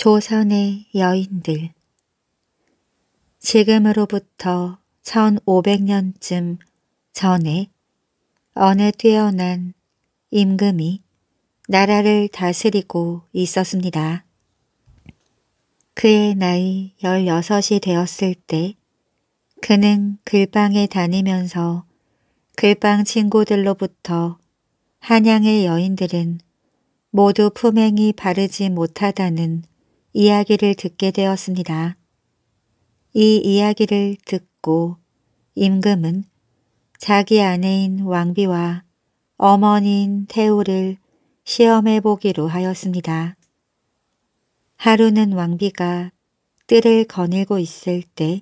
조선의 여인들 지금으로부터 1500년쯤 전에 어느 뛰어난 임금이 나라를 다스리고 있었습니다. 그의 나이 16이 되었을 때 그는 글방에 다니면서 글방 친구들로부터 한양의 여인들은 모두 품행이 바르지 못하다는 이야기를 듣게 되었습니다. 이 이야기를 듣고 임금은 자기 아내인 왕비와 어머니인 태우를 시험해 보기로 하였습니다. 하루는 왕비가 뜰을 거닐고 있을 때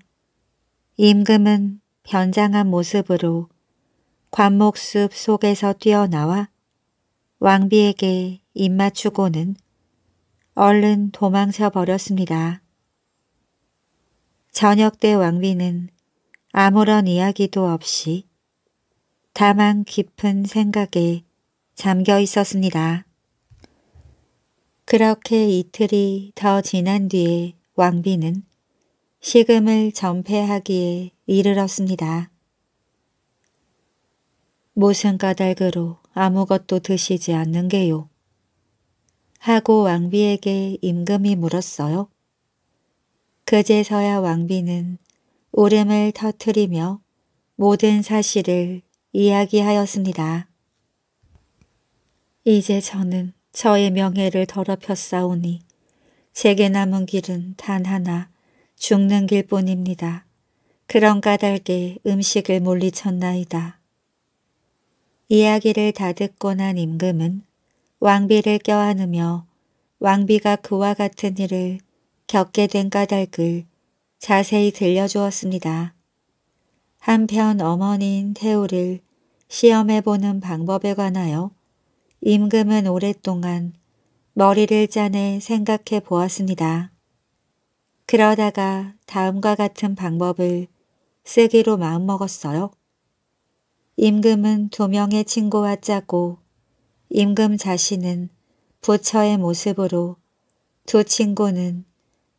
임금은 변장한 모습으로 관목숲 속에서 뛰어나와 왕비에게 입맞추고는 얼른 도망쳐 버렸습니다. 저녁 때 왕비는 아무런 이야기도 없이 다만 깊은 생각에 잠겨 있었습니다. 그렇게 이틀이 더 지난 뒤에 왕비는 시금을 전폐하기에 이르렀습니다. 무슨 까닭으로 아무것도 드시지 않는 게요. 하고 왕비에게 임금이 물었어요. 그제서야 왕비는 울음을 터뜨리며 모든 사실을 이야기하였습니다. 이제 저는 저의 명예를 더럽혔사오니 제게 남은 길은 단 하나 죽는 길뿐입니다. 그런 까닭에 음식을 물리쳤나이다. 이야기를 다 듣고 난 임금은 왕비를 껴안으며 왕비가 그와 같은 일을 겪게 된 까닭을 자세히 들려주었습니다. 한편 어머니인 태우를 시험해보는 방법에 관하여 임금은 오랫동안 머리를 짜내 생각해 보았습니다. 그러다가 다음과 같은 방법을 쓰기로 마음먹었어요. 임금은 두 명의 친구와 짜고 임금 자신은 부처의 모습으로 두 친구는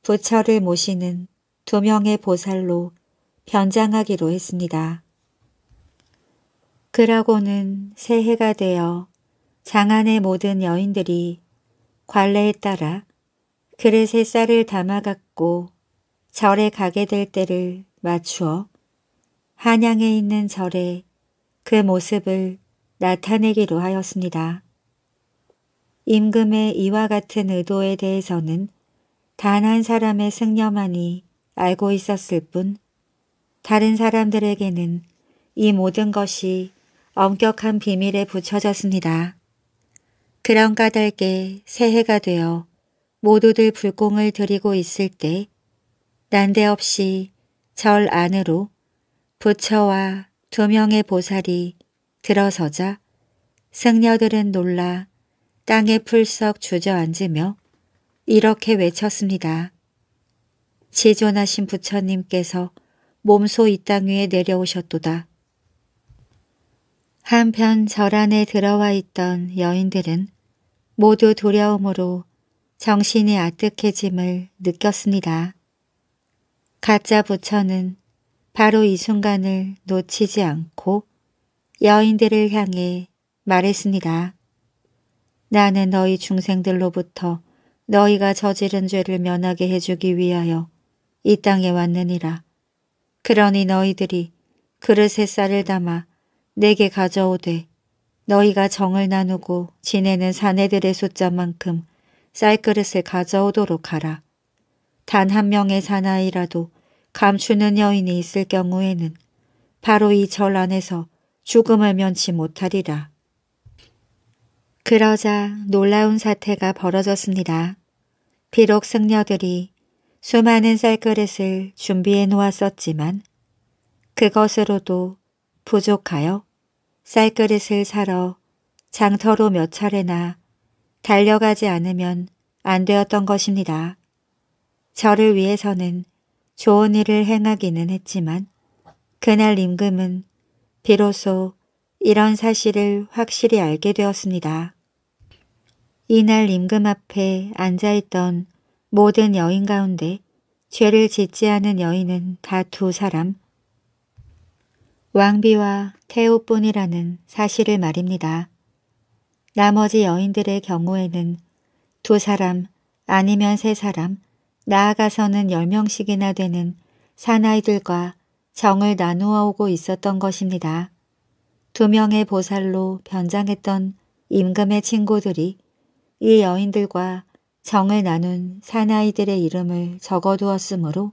부처를 모시는 두 명의 보살로 변장하기로 했습니다. 그러고는 새해가 되어 장안의 모든 여인들이 관례에 따라 그릇에 쌀을 담아갖고 절에 가게 될 때를 맞추어 한양에 있는 절에 그 모습을 나타내기로 하였습니다. 임금의 이와 같은 의도에 대해서는 단 한 사람의 승려만이 알고 있었을 뿐 다른 사람들에게는 이 모든 것이 엄격한 비밀에 붙여졌습니다. 그런 까닭에 새해가 되어 모두들 불공을 드리고 있을 때 난데없이 절 안으로 부처와 두 명의 보살이 들어서자 승려들은 놀라 땅에 풀썩 주저앉으며 이렇게 외쳤습니다. 지존하신 부처님께서 몸소 이 땅 위에 내려오셨도다. 한편 절 안에 들어와 있던 여인들은 모두 두려움으로 정신이 아득해짐을 느꼈습니다. 가짜 부처는 바로 이 순간을 놓치지 않고 여인들을 향해 말했습니다. 나는 너희 중생들로부터 너희가 저지른 죄를 면하게 해주기 위하여 이 땅에 왔느니라. 그러니 너희들이 그릇에 쌀을 담아 내게 가져오되 너희가 정을 나누고 지내는 사내들의 숫자만큼 쌀그릇을 가져오도록 하라. 단 한 명의 사나이라도 감추는 여인이 있을 경우에는 바로 이 절 안에서 죽음을 면치 못하리라. 그러자 놀라운 사태가 벌어졌습니다. 비록 승려들이 수많은 쌀그릇을 준비해 놓았었지만 그것으로도 부족하여 쌀그릇을 사러 장터로 몇 차례나 달려가지 않으면 안 되었던 것입니다. 저를 위해서는 좋은 일을 행하기는 했지만 그날 임금은 비로소 이런 사실을 확실히 알게 되었습니다. 이날 임금 앞에 앉아있던 모든 여인 가운데 죄를 짓지 않은 여인은 다 두 사람, 왕비와 태우뿐이라는 사실을 말입니다. 나머지 여인들의 경우에는 두 사람 아니면 세 사람, 나아가서는 열명씩이나 되는 사나이들과 정을 나누어 오고 있었던 것입니다. 두 명의 보살로 변장했던 임금의 친구들이 이 여인들과 정을 나눈 사나이들의 이름을 적어두었으므로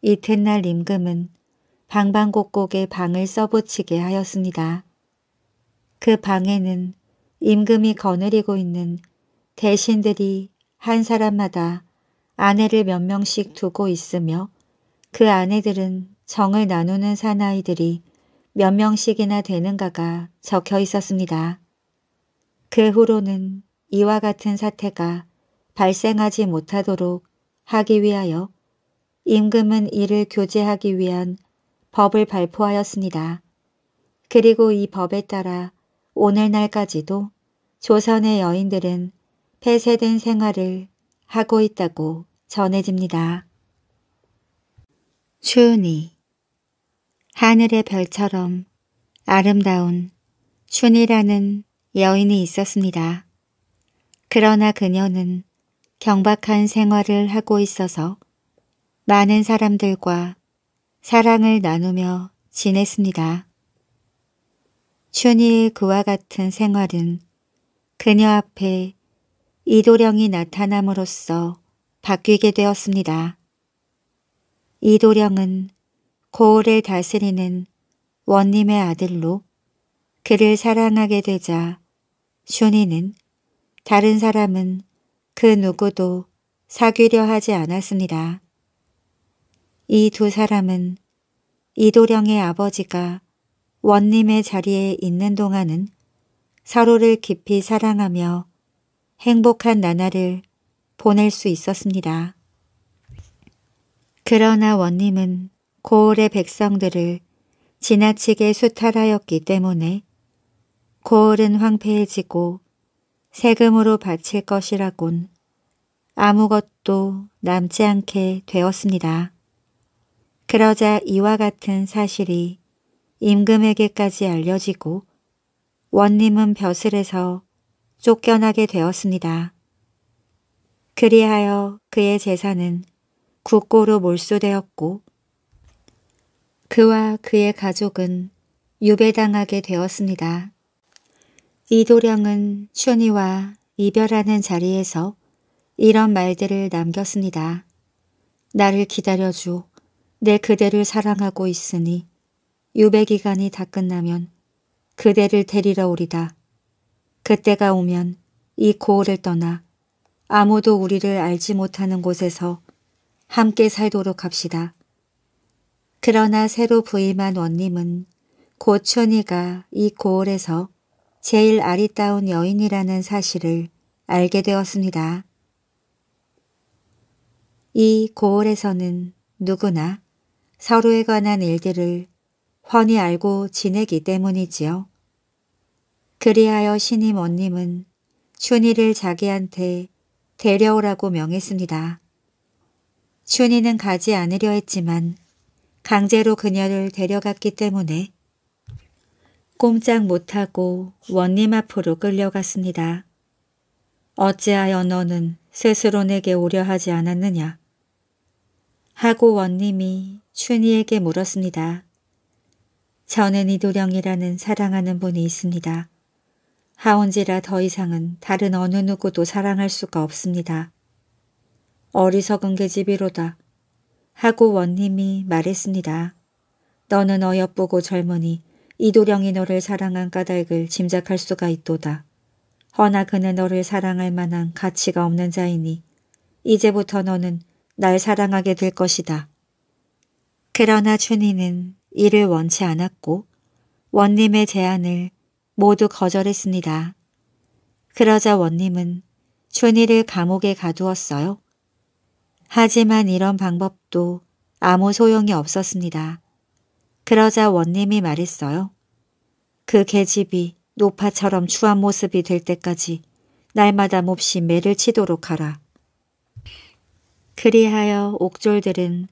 이튿날 임금은 방방곡곡에 방을 써붙이게 하였습니다. 그 방에는 임금이 거느리고 있는 대신들이 한 사람마다 아내를 몇 명씩 두고 있으며 그 아내들은 정을 나누는 사나이들이 몇 명씩이나 되는가가 적혀 있었습니다. 그 후로는 이와 같은 사태가 발생하지 못하도록 하기 위하여 임금은 이를 교제하기 위한 법을 발표하였습니다. 그리고 이 법에 따라 오늘날까지도 조선의 여인들은 폐쇄된 생활을 하고 있다고 전해집니다. 추은이 하늘의 별처럼 아름다운 춘이라는 여인이 있었습니다. 그러나 그녀는 경박한 생활을 하고 있어서 많은 사람들과 사랑을 나누며 지냈습니다. 춘이의 그와 같은 생활은 그녀 앞에 이도령이 나타남으로써 바뀌게 되었습니다. 이도령은 고을을 다스리는 원님의 아들로 그를 사랑하게 되자 슈니는 다른 사람은 그 누구도 사귀려 하지 않았습니다. 이 두 사람은 이도령의 아버지가 원님의 자리에 있는 동안은 서로를 깊이 사랑하며 행복한 나날을 보낼 수 있었습니다. 그러나 원님은 고을의 백성들을 지나치게 수탈하였기 때문에 고을은 황폐해지고 세금으로 바칠 것이라곤 아무것도 남지 않게 되었습니다. 그러자 이와 같은 사실이 임금에게까지 알려지고 원님은 벼슬에서 쫓겨나게 되었습니다. 그리하여 그의 재산은 국고로 몰수되었고 그와 그의 가족은 유배당하게 되었습니다. 이도령은 슈니와 이별하는 자리에서 이런 말들을 남겼습니다. 나를 기다려줘. 내 그대를 사랑하고 있으니 유배기간이 다 끝나면 그대를 데리러 오리다. 그때가 오면 이 고을을 떠나 아무도 우리를 알지 못하는 곳에서 함께 살도록 합시다. 그러나 새로 부임한 원님은 고춘이가 이 고을에서 제일 아리따운 여인이라는 사실을 알게 되었습니다. 이 고을에서는 누구나 서로에 관한 일들을 훤히 알고 지내기 때문이지요. 그리하여 신임 원님은 춘희를 자기한테 데려오라고 명했습니다. 춘희는 가지 않으려 했지만 강제로 그녀를 데려갔기 때문에 꼼짝 못하고 원님 앞으로 끌려갔습니다. 어찌하여 너는 스스로 내게 우려 하지 않았느냐? 하고 원님이 춘희에게 물었습니다. 저는 이도령이라는 사랑하는 분이 있습니다. 하온지라 더 이상은 다른 어느 누구도 사랑할 수가 없습니다. 어리석은 계집이로다. 하고 원님이 말했습니다. 너는 어여쁘고 젊으니 이도령이 너를 사랑한 까닭을 짐작할 수가 있도다. 허나 그는 너를 사랑할 만한 가치가 없는 자이니 이제부터 너는 날 사랑하게 될 것이다. 그러나 춘희는 이를 원치 않았고 원님의 제안을 모두 거절했습니다. 그러자 원님은 춘희를 감옥에 가두었어요. 하지만 이런 방법도 아무 소용이 없었습니다. 그러자 원님이 말했어요. 그 계집이 노파처럼 추한 모습이 될 때까지 날마다 몹시 매를 치도록 하라. 그리하여 옥졸들은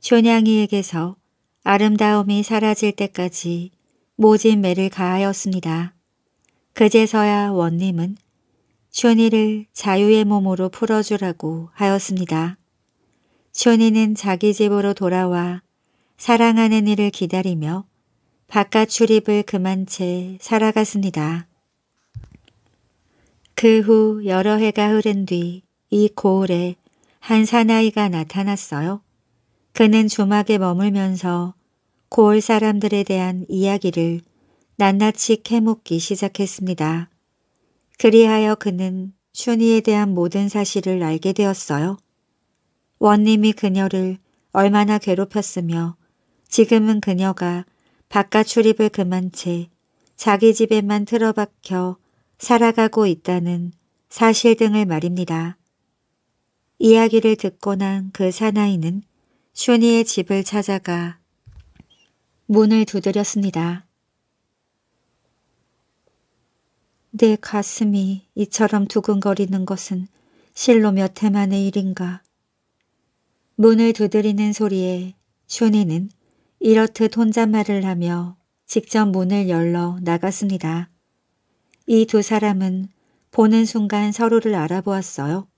촌양이에게서 아름다움이 사라질 때까지 모진 매를 가하였습니다. 그제서야 원님은 촌이를 자유의 몸으로 풀어주라고 하였습니다. 쇼니는 자기 집으로 돌아와 사랑하는 이를 기다리며 바깥 출입을 그만 채 살아갔습니다. 그 후 여러 해가 흐른 뒤 이 고을에 한 사나이가 나타났어요. 그는 조막에 머물면서 고을 사람들에 대한 이야기를 낱낱이 캐묻기 시작했습니다. 그리하여 그는 슈니에 대한 모든 사실을 알게 되었어요. 원님이 그녀를 얼마나 괴롭혔으며 지금은 그녀가 바깥 출입을 그만 채 자기 집에만 틀어박혀 살아가고 있다는 사실 등을 말입니다. 이야기를 듣고 난 그 사나이는 슈니의 집을 찾아가 문을 두드렸습니다. 내 가슴이 이처럼 두근거리는 것은 실로 몇 해 만의 일인가. 문을 두드리는 소리에 쇼니는 이렇듯 혼잣말을 하며 직접 문을 열러 나갔습니다. 이 두 사람은 보는 순간 서로를 알아보았어요.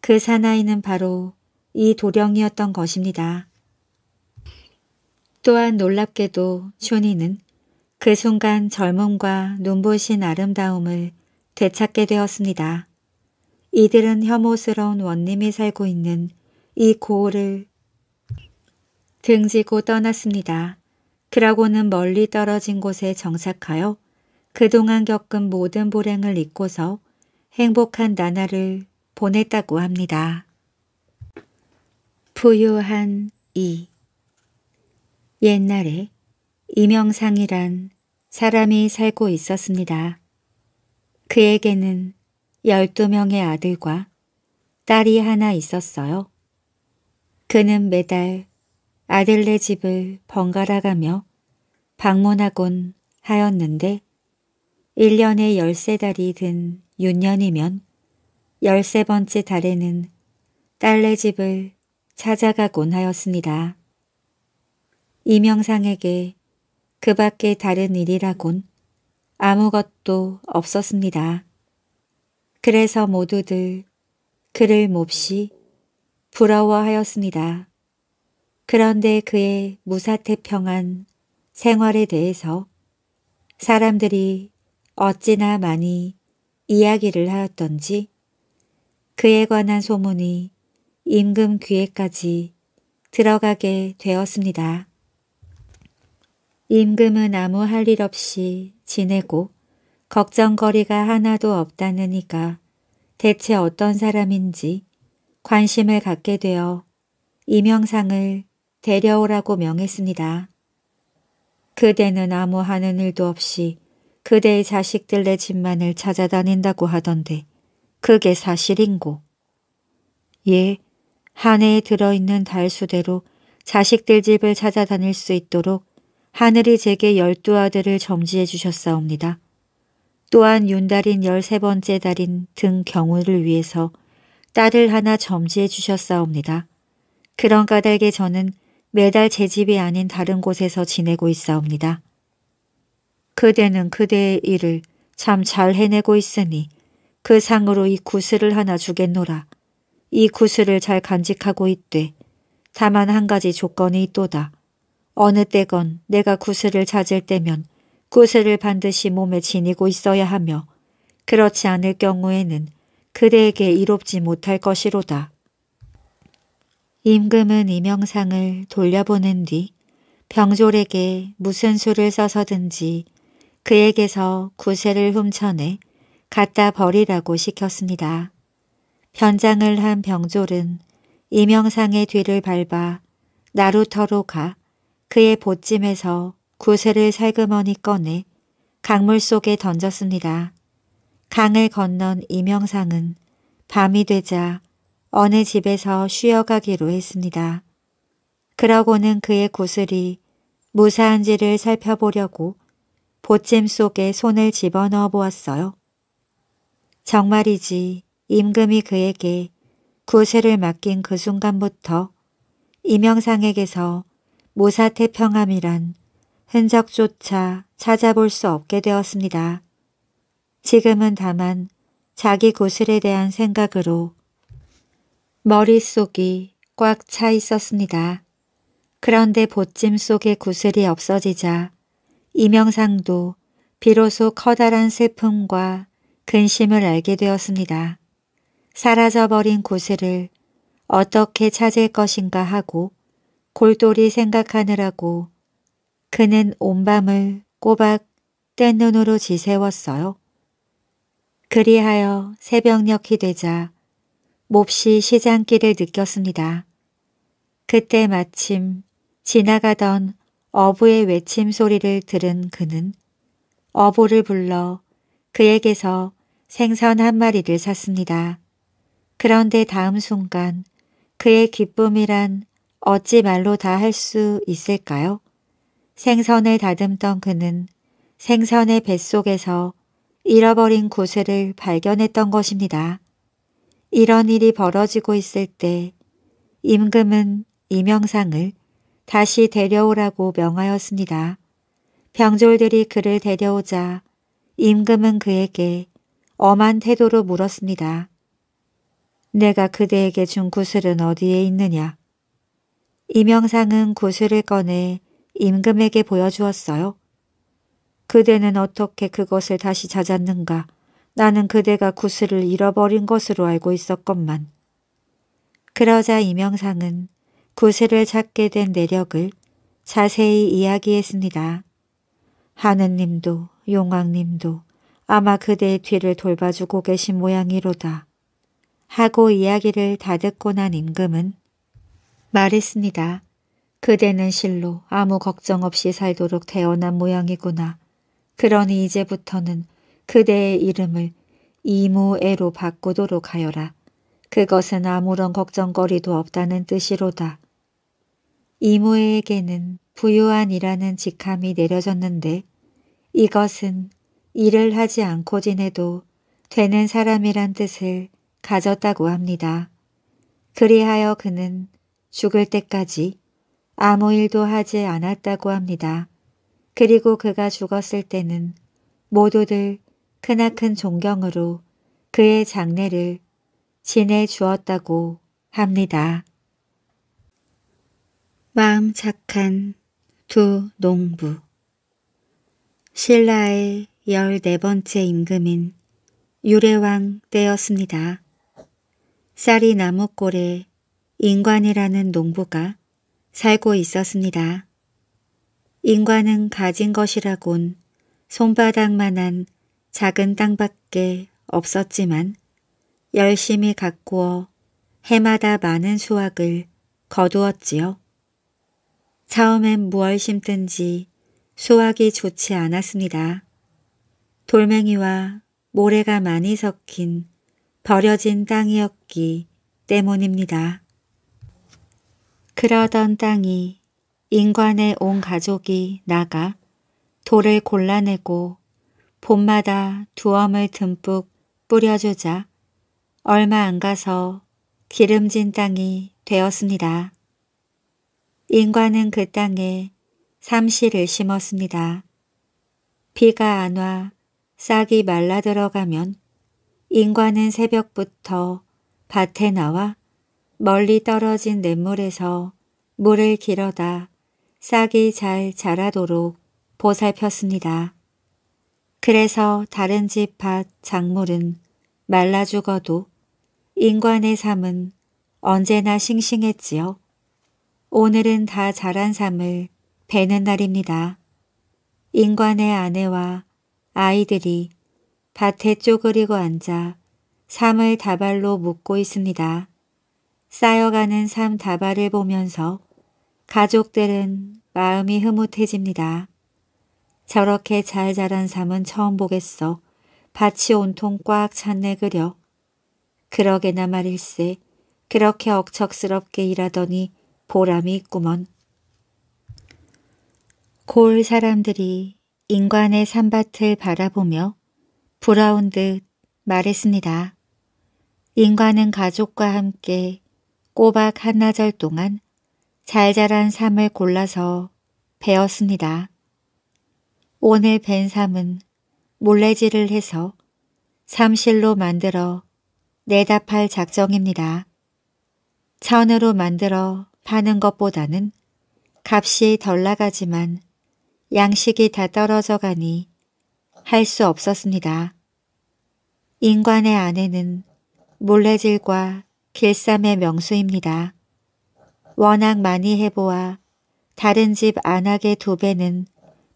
그 사나이는 바로 이 도령이었던 것입니다. 또한 놀랍게도 쇼니는 그 순간 젊음과 눈부신 아름다움을 되찾게 되었습니다. 이들은 혐오스러운 원님이 살고 있는 이고을을 등지고 떠났습니다. 그러고는 멀리 떨어진 곳에 정착하여 그동안 겪은 모든 불행을 잊고서 행복한 나날을 보냈다고 합니다. 부유한 이 옛날에 이명상이란 사람이 살고 있었습니다. 그에게는 12명의 아들과 딸이 하나 있었어요. 그는 매달 아들네 집을 번갈아 가며 방문하곤 하였는데 1년에 13달이 든 6년이면 13번째 달에는 딸네 집을 찾아가곤 하였습니다. 이명상에게 그 밖에 다른 일이라곤 아무것도 없었습니다. 그래서 모두들 그를 몹시 부러워하였습니다. 그런데 그의 무사태평한 생활에 대해서 사람들이 어찌나 많이 이야기를 하였던지 그에 관한 소문이 임금 귀에까지 들어가게 되었습니다. 임금은 아무 할 일 없이 지내고 걱정거리가 하나도 없다느니까 대체 어떤 사람인지 관심을 갖게 되어 이명상을 데려오라고 명했습니다. 그대는 아무 하는 일도 없이 그대의 자식들의 집만을 찾아다닌다고 하던데 그게 사실인고. 예, 한 해에 들어있는 달수대로 자식들 집을 찾아다닐 수 있도록 하늘이 제게 열두 아들을 점지해 주셨사옵니다. 또한 윤달인 열세 번째 달인 등 경우를 위해서 딸을 하나 점지해 주셨사옵니다. 그런 까닭에 저는 매달 제 집이 아닌 다른 곳에서 지내고 있사옵니다. 그대는 그대의 일을 참 잘 해내고 있으니 그 상으로 이 구슬을 하나 주겠노라. 이 구슬을 잘 간직하고 있되 다만 한 가지 조건이 있도다. 어느 때건 내가 구슬을 찾을 때면 구슬을 반드시 몸에 지니고 있어야 하며 그렇지 않을 경우에는 그대에게 이롭지 못할 것이로다. 임금은 이명상을 돌려보낸 뒤 병졸에게 무슨 수를 써서든지 그에게서 구세를 훔쳐내 갖다 버리라고 시켰습니다. 변장을 한 병졸은 이명상의 뒤를 밟아 나루터로 가 그의 보찜에서 구세를 살그머니 꺼내 강물 속에 던졌습니다. 강을 건넌 이명상은 밤이 되자 어느 집에서 쉬어가기로 했습니다. 그러고는 그의 구슬이 무사한지를 살펴보려고 보찜 속에 손을 집어넣어 보았어요. 정말이지 임금이 그에게 구슬을 맡긴 그 순간부터 이명상에게서 무사태평함이란 흔적조차 찾아볼 수 없게 되었습니다. 지금은 다만 자기 구슬에 대한 생각으로 머릿속이 꽉 차 있었습니다. 그런데 보찜 속에 구슬이 없어지자 이명상도 비로소 커다란 슬픔과 근심을 알게 되었습니다. 사라져버린 구슬을 어떻게 찾을 것인가 하고 골똘히 생각하느라고 그는 온밤을 꼬박 뗀 눈으로 지새웠어요. 그리하여 새벽녘이 되자 몹시 시장길을 느꼈습니다. 그때 마침 지나가던 어부의 외침 소리를 들은 그는 어부를 불러 그에게서 생선 한 마리를 샀습니다. 그런데 다음 순간 그의 기쁨이란 어찌 말로 다 할 수 있을까요? 생선을 다듬던 그는 생선의 뱃속에서 잃어버린 구슬을 발견했던 것입니다. 이런 일이 벌어지고 있을 때 임금은 이명상을 다시 데려오라고 명하였습니다. 병졸들이 그를 데려오자 임금은 그에게 엄한 태도로 물었습니다. 내가 그대에게 준 구슬은 어디에 있느냐? 이명상은 구슬을 꺼내 임금에게 보여주었어요. 그대는 어떻게 그것을 다시 찾았는가. 나는 그대가 구슬을 잃어버린 것으로 알고 있었건만. 그러자 이명상은 구슬을 찾게 된 내력을 자세히 이야기했습니다. 하느님도 용왕님도 아마 그대의 뒤를 돌봐주고 계신 모양이로다. 하고 이야기를 다 듣고 난 임금은 말했습니다. 그대는 실로 아무 걱정 없이 살도록 태어난 모양이구나. 그러니 이제부터는 그대의 이름을 이모애로 바꾸도록 하여라. 그것은 아무런 걱정거리도 없다는 뜻이로다. 이모에게는 부유한이라는 직함이 내려졌는데 이것은 일을 하지 않고 지내도 되는 사람이란 뜻을 가졌다고 합니다. 그리하여 그는 죽을 때까지 아무 일도 하지 않았다고 합니다. 그리고 그가 죽었을 때는 모두들 크나큰 존경으로 그의 장례를 지내 주었다고 합니다. 마음 착한 두 농부 신라의 열네 번째 임금인 유례왕 때였습니다. 쌀이 나무골에 인관이라는 농부가 살고 있었습니다. 인간은 가진 것이라곤 손바닥만한 작은 땅밖에 없었지만 열심히 가꾸어 해마다 많은 수확을 거두었지요. 처음엔 무얼 심든지 수확이 좋지 않았습니다. 돌멩이와 모래가 많이 섞인 버려진 땅이었기 때문입니다. 그러던 땅이 인간의온 가족이 나가 돌을 골라내고 봄마다 두 엄을 듬뿍 뿌려주자 얼마 안 가서 기름진 땅이 되었습니다. 인간은그 땅에 삼시를 심었습니다. 비가 안 와 싹이 말라 들어가면 인관은 새벽부터 밭에 나와 멀리 떨어진 냇물에서 물을 길어다 싹이 잘 자라도록 보살폈습니다. 그래서 다른 집 밭 작물은 말라 죽어도 인간의 삶은 언제나 싱싱했지요. 오늘은 다 자란 삶을 베는 날입니다. 인간의 아내와 아이들이 밭에 쪼그리고 앉아 삶을 다발로 묶고 있습니다. 쌓여가는 삶 다발을 보면서 가족들은 마음이 흐뭇해집니다. 저렇게 잘 자란 삶은 처음 보겠어. 밭이 온통 꽉 찼네 그려. 그러게나 말일세. 그렇게 억척스럽게 일하더니 보람이 있구먼. 골 사람들이 인간의 산밭을 바라보며 부러운 듯 말했습니다. 인간은 가족과 함께 꼬박 한나절 동안 잘 자란 삶을 골라서 베었습니다. 오늘 벤 삶은 몰래질을 해서 삼실로 만들어 내다 팔 작정입니다. 천으로 만들어 파는 것보다는 값이 덜 나가지만 양식이 다 떨어져 가니 할 수 없었습니다. 인간의 아내는 몰래질과 길쌈의 명수입니다. 워낙 많이 해보아 다른 집 안악의 두 배는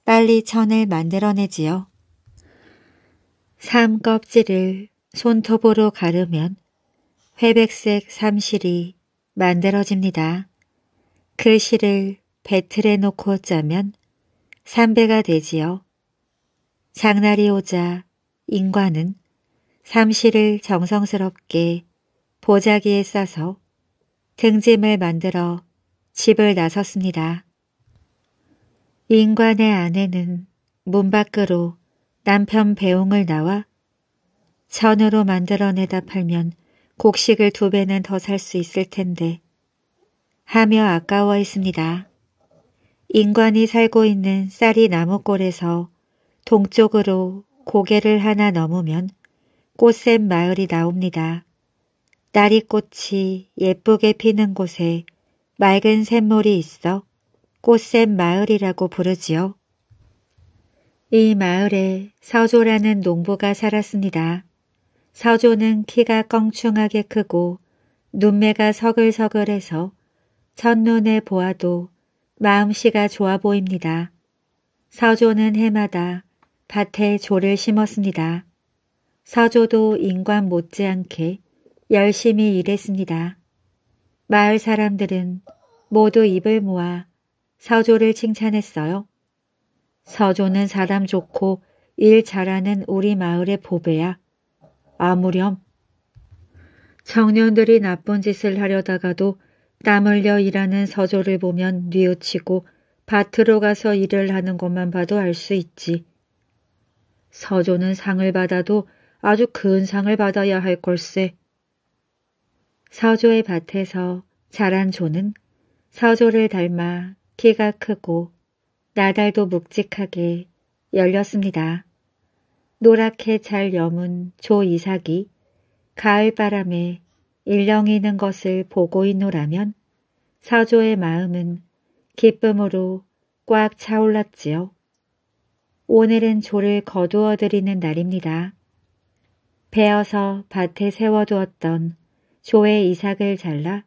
빨리 천을 만들어내지요. 삼 껍질을 손톱으로 가르면 회백색 삼실이 만들어집니다. 그 실을 배틀에 놓고 짜면 삼배가 되지요. 장날이 오자 인과는 삼실을 정성스럽게 보자기에 싸서 등짐을 만들어 집을 나섰습니다. 인관의 아내는 문 밖으로 남편 배웅을 나와 전으로 만들어내다 팔면 곡식을 두 배는 더 살 수 있을 텐데 하며 아까워했습니다. 인관이 살고 있는 쌀이 나무골에서 동쪽으로 고개를 하나 넘으면 꽃샘 마을이 나옵니다. 딸이꽃이 예쁘게 피는 곳에 맑은 샘물이 있어 꽃샘 마을이라고 부르지요. 이 마을에 서조라는 농부가 살았습니다. 서조는 키가 껑충하게 크고 눈매가 서글서글해서 첫눈에 보아도 마음씨가 좋아 보입니다. 서조는 해마다 밭에 조를 심었습니다. 서조도 인관 못지않게 열심히 일했습니다. 마을 사람들은 모두 입을 모아 서조를 칭찬했어요. 서조는 사람 좋고 일 잘하는 우리 마을의 보배야. 아무렴. 청년들이 나쁜 짓을 하려다가도 땀 흘려 일하는 서조를 보면 뉘우치고 밭으로 가서 일을 하는 것만 봐도 알 수 있지. 서조는 상을 받아도 아주 큰 상을 받아야 할 걸세. 서조의 밭에서 자란 조는 서조를 닮아 키가 크고 나달도 묵직하게 열렸습니다. 노랗게 잘 여문 조 이삭이 가을바람에 일렁이는 것을 보고 있노라면 서조의 마음은 기쁨으로 꽉 차올랐지요. 오늘은 조를 거두어드리는 날입니다. 베어서 밭에 세워두었던 조의 이삭을 잘라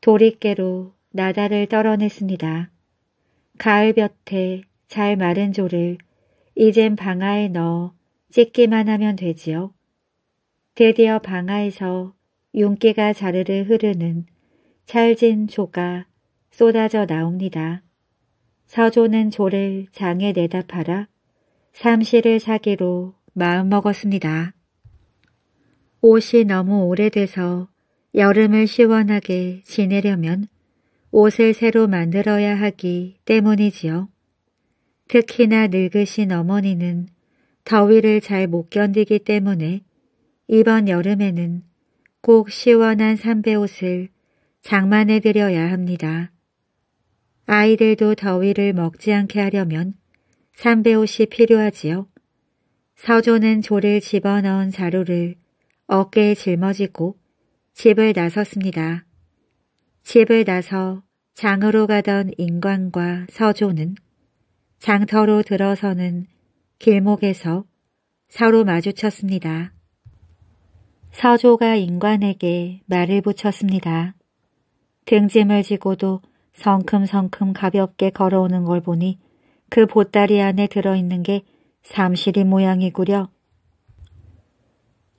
도리깨로 나다를 떨어냈습니다. 가을볕에 잘 마른 조를 이젠 방아에 넣어 찢기만 하면 되지요. 드디어 방아에서 윤기가 자르르 흐르는 찰진 조가 쏟아져 나옵니다. 서조는 조를 장에 내다 팔아 삼시를 사기로 마음먹었습니다. 옷이 너무 오래돼서 여름을 시원하게 지내려면 옷을 새로 만들어야 하기 때문이지요. 특히나 늙으신 어머니는 더위를 잘 못 견디기 때문에 이번 여름에는 꼭 시원한 삼베옷을 장만해 드려야 합니다. 아이들도 더위를 먹지 않게 하려면 삼베옷이 필요하지요. 서조는 조를 집어넣은 자루를 어깨에 짊어지고 집을 나섰습니다. 집을 나서 장으로 가던 인관과 서조는 장터로 들어서는 길목에서 서로 마주쳤습니다. 서조가 인관에게 말을 붙였습니다. 등짐을 지고도 성큼성큼 가볍게 걸어오는 걸 보니 그 보따리 안에 들어있는 게 삼시리 모양이구려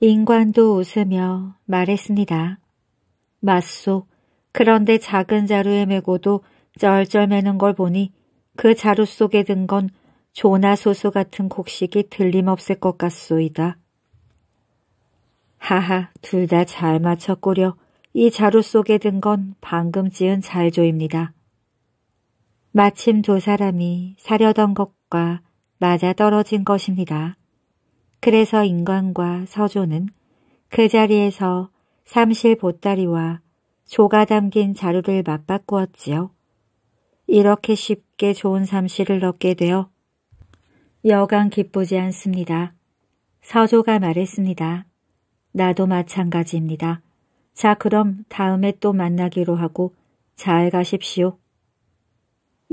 인관도 웃으며 말했습니다. 맞소. 그런데 작은 자루에 메고도 쩔쩔 매는 걸 보니 그 자루 속에 든 건 조나 소수 같은 곡식이 들림없을 것 같소이다. 하하, 둘 다 잘맞춰꾸려이 자루 속에 든 건 방금 지은 잘조입니다. 마침 두 사람이 사려던 것과 맞아떨어진 것입니다. 그래서 인간과 서조는 그 자리에서 삼실 보따리와 조가 담긴 자루를 맞바꾸었지요. 이렇게 쉽게 좋은 삼실을 얻게 되어 여간 기쁘지 않습니다. 서조가 말했습니다. 나도 마찬가지입니다. 자 그럼 다음에 또 만나기로 하고 잘 가십시오.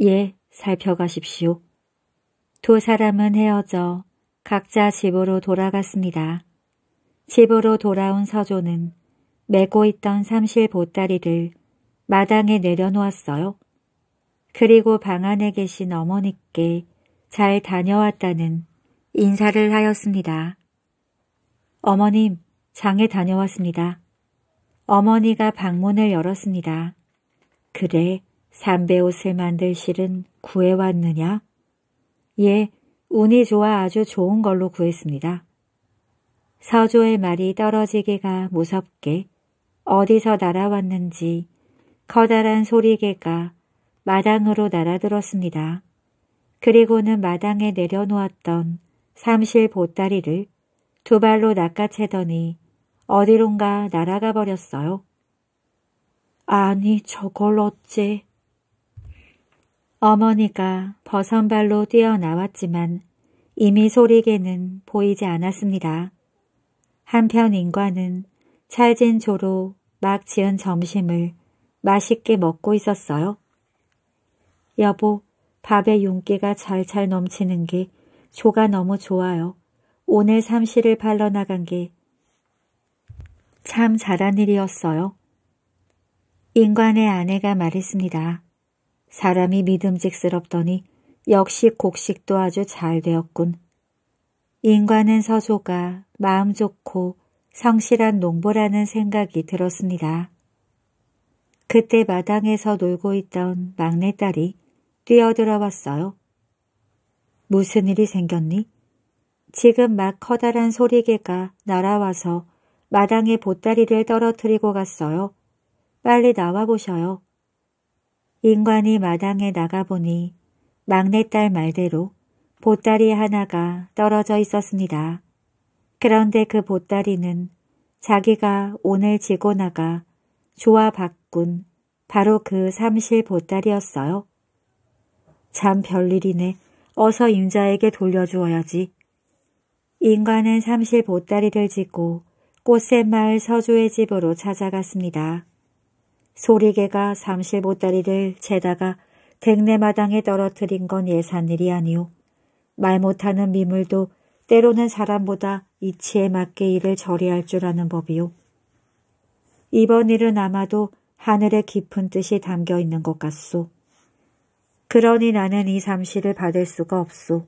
예, 살펴가십시오. 두 사람은 헤어져 각자 집으로 돌아갔습니다. 집으로 돌아온 서조는 메고 있던 삼실 보따리를 마당에 내려놓았어요. 그리고 방 안에 계신 어머니께 잘 다녀왔다는 인사를 하였습니다. 어머님, 장에 다녀왔습니다. 어머니가 방문을 열었습니다. 그래, 삼배옷을 만들 실은 구해왔느냐? 예, 운이 좋아 아주 좋은 걸로 구했습니다. 서조의 말이 떨어지기가 무섭게 어디서 날아왔는지 커다란 소리개가 마당으로 날아들었습니다. 그리고는 마당에 내려놓았던 삼실 보따리를 두 발로 낚아채더니 어디론가 날아가 버렸어요. 아니 저걸 어째... 어머니가 버선발로 뛰어나왔지만 이미 소리개는 보이지 않았습니다. 한편 인과는 찰진 조로 막 지은 점심을 맛있게 먹고 있었어요. 여보, 밥에 윤기가 잘 잘 넘치는 게 조가 너무 좋아요. 오늘 삼시를 팔러나간 게 참 잘한 일이었어요. 인관의 아내가 말했습니다. 사람이 믿음직스럽더니 역시 곡식도 아주 잘 되었군. 인과는 서소가 마음 좋고 성실한 농부라는 생각이 들었습니다. 그때 마당에서 놀고 있던 막내딸이 뛰어들어 왔어요. 무슨 일이 생겼니? 지금 막 커다란 소리개가 날아와서 마당에 보따리를 떨어뜨리고 갔어요. 빨리 나와보셔요. 인관이 마당에 나가보니 막내딸 말대로 보따리 하나가 떨어져 있었습니다. 그런데 그 보따리는 자기가 오늘 지고 나가 좋아 바꾼 바로 그 삼실 보따리였어요. 참 별일이네. 어서 임자에게 돌려주어야지. 인간은 삼실 보따리를 지고 꽃샘마을 서주의 집으로 찾아갔습니다. 소리개가 3 5다리를 재다가 댁내마당에 떨어뜨린 건 예산일이 아니오. 말 못하는 미물도 때로는 사람보다 이치에 맞게 일을 처리할 줄 아는 법이오. 이번 일은 아마도 하늘의 깊은 뜻이 담겨 있는 것 같소. 그러니 나는 이 삼시를 받을 수가 없소.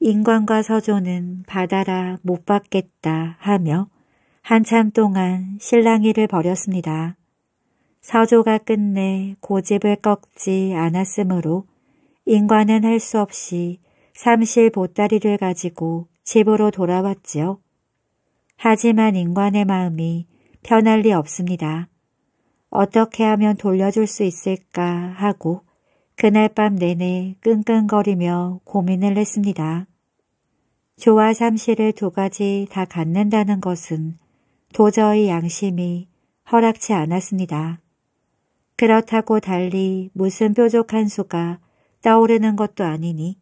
인관과 서조는 받아라 못 받겠다 하며 한참 동안 실랑이를 벌였습니다. 서조가 끝내 고집을 꺾지 않았으므로 인과는 할수 없이 삼실 보따리를 가지고 집으로 돌아왔지요. 하지만 인관의 마음이 편할 리 없습니다. 어떻게 하면 돌려줄 수 있을까 하고 그날 밤 내내 끙끙거리며 고민을 했습니다. 조와 삼실을두 가지 다 갖는다는 것은 도저히 양심이 허락치 않았습니다. 그렇다고 달리 무슨 뾰족한 수가 떠오르는 것도 아니니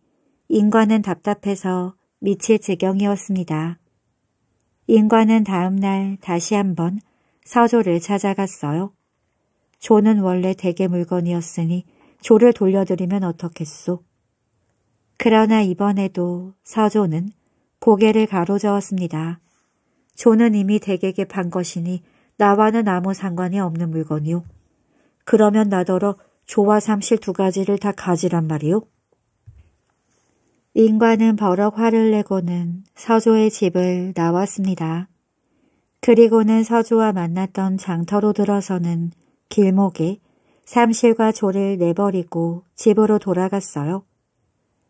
인과는 답답해서 미칠 지경이었습니다. 인과는 다음 날 다시 한번 서조를 찾아갔어요. 조는 원래 대개 물건이었으니 조를 돌려드리면 어떻겠소. 그러나 이번에도 서조는 고개를 가로저었습니다. 조는 이미 대개게판 것이니 나와는 아무 상관이 없는 물건이요. 그러면 나더러 조와 삼실 두 가지를 다 가지란 말이오. 인과는 버럭 화를 내고는 서조의 집을 나왔습니다. 그리고는 서조와 만났던 장터로 들어서는 길목에 삼실과 조를 내버리고 집으로 돌아갔어요.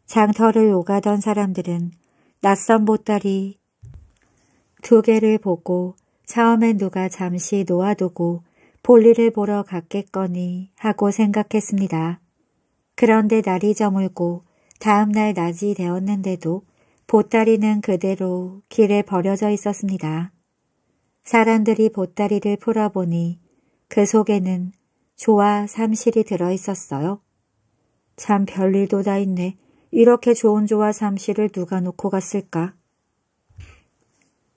장터를 오가던 사람들은 낯선 보따리 두 개를 보고 처음엔 누가 잠시 놓아두고 볼일을 보러 갔겠거니 하고 생각했습니다. 그런데 날이 저물고 다음 날 낮이 되었는데도 보따리는 그대로 길에 버려져 있었습니다. 사람들이 보따리를 풀어보니 그 속에는 조와 삼실이 들어있었어요. 참 별일도 다 있네. 이렇게 좋은 조와 삼실을 누가 놓고 갔을까?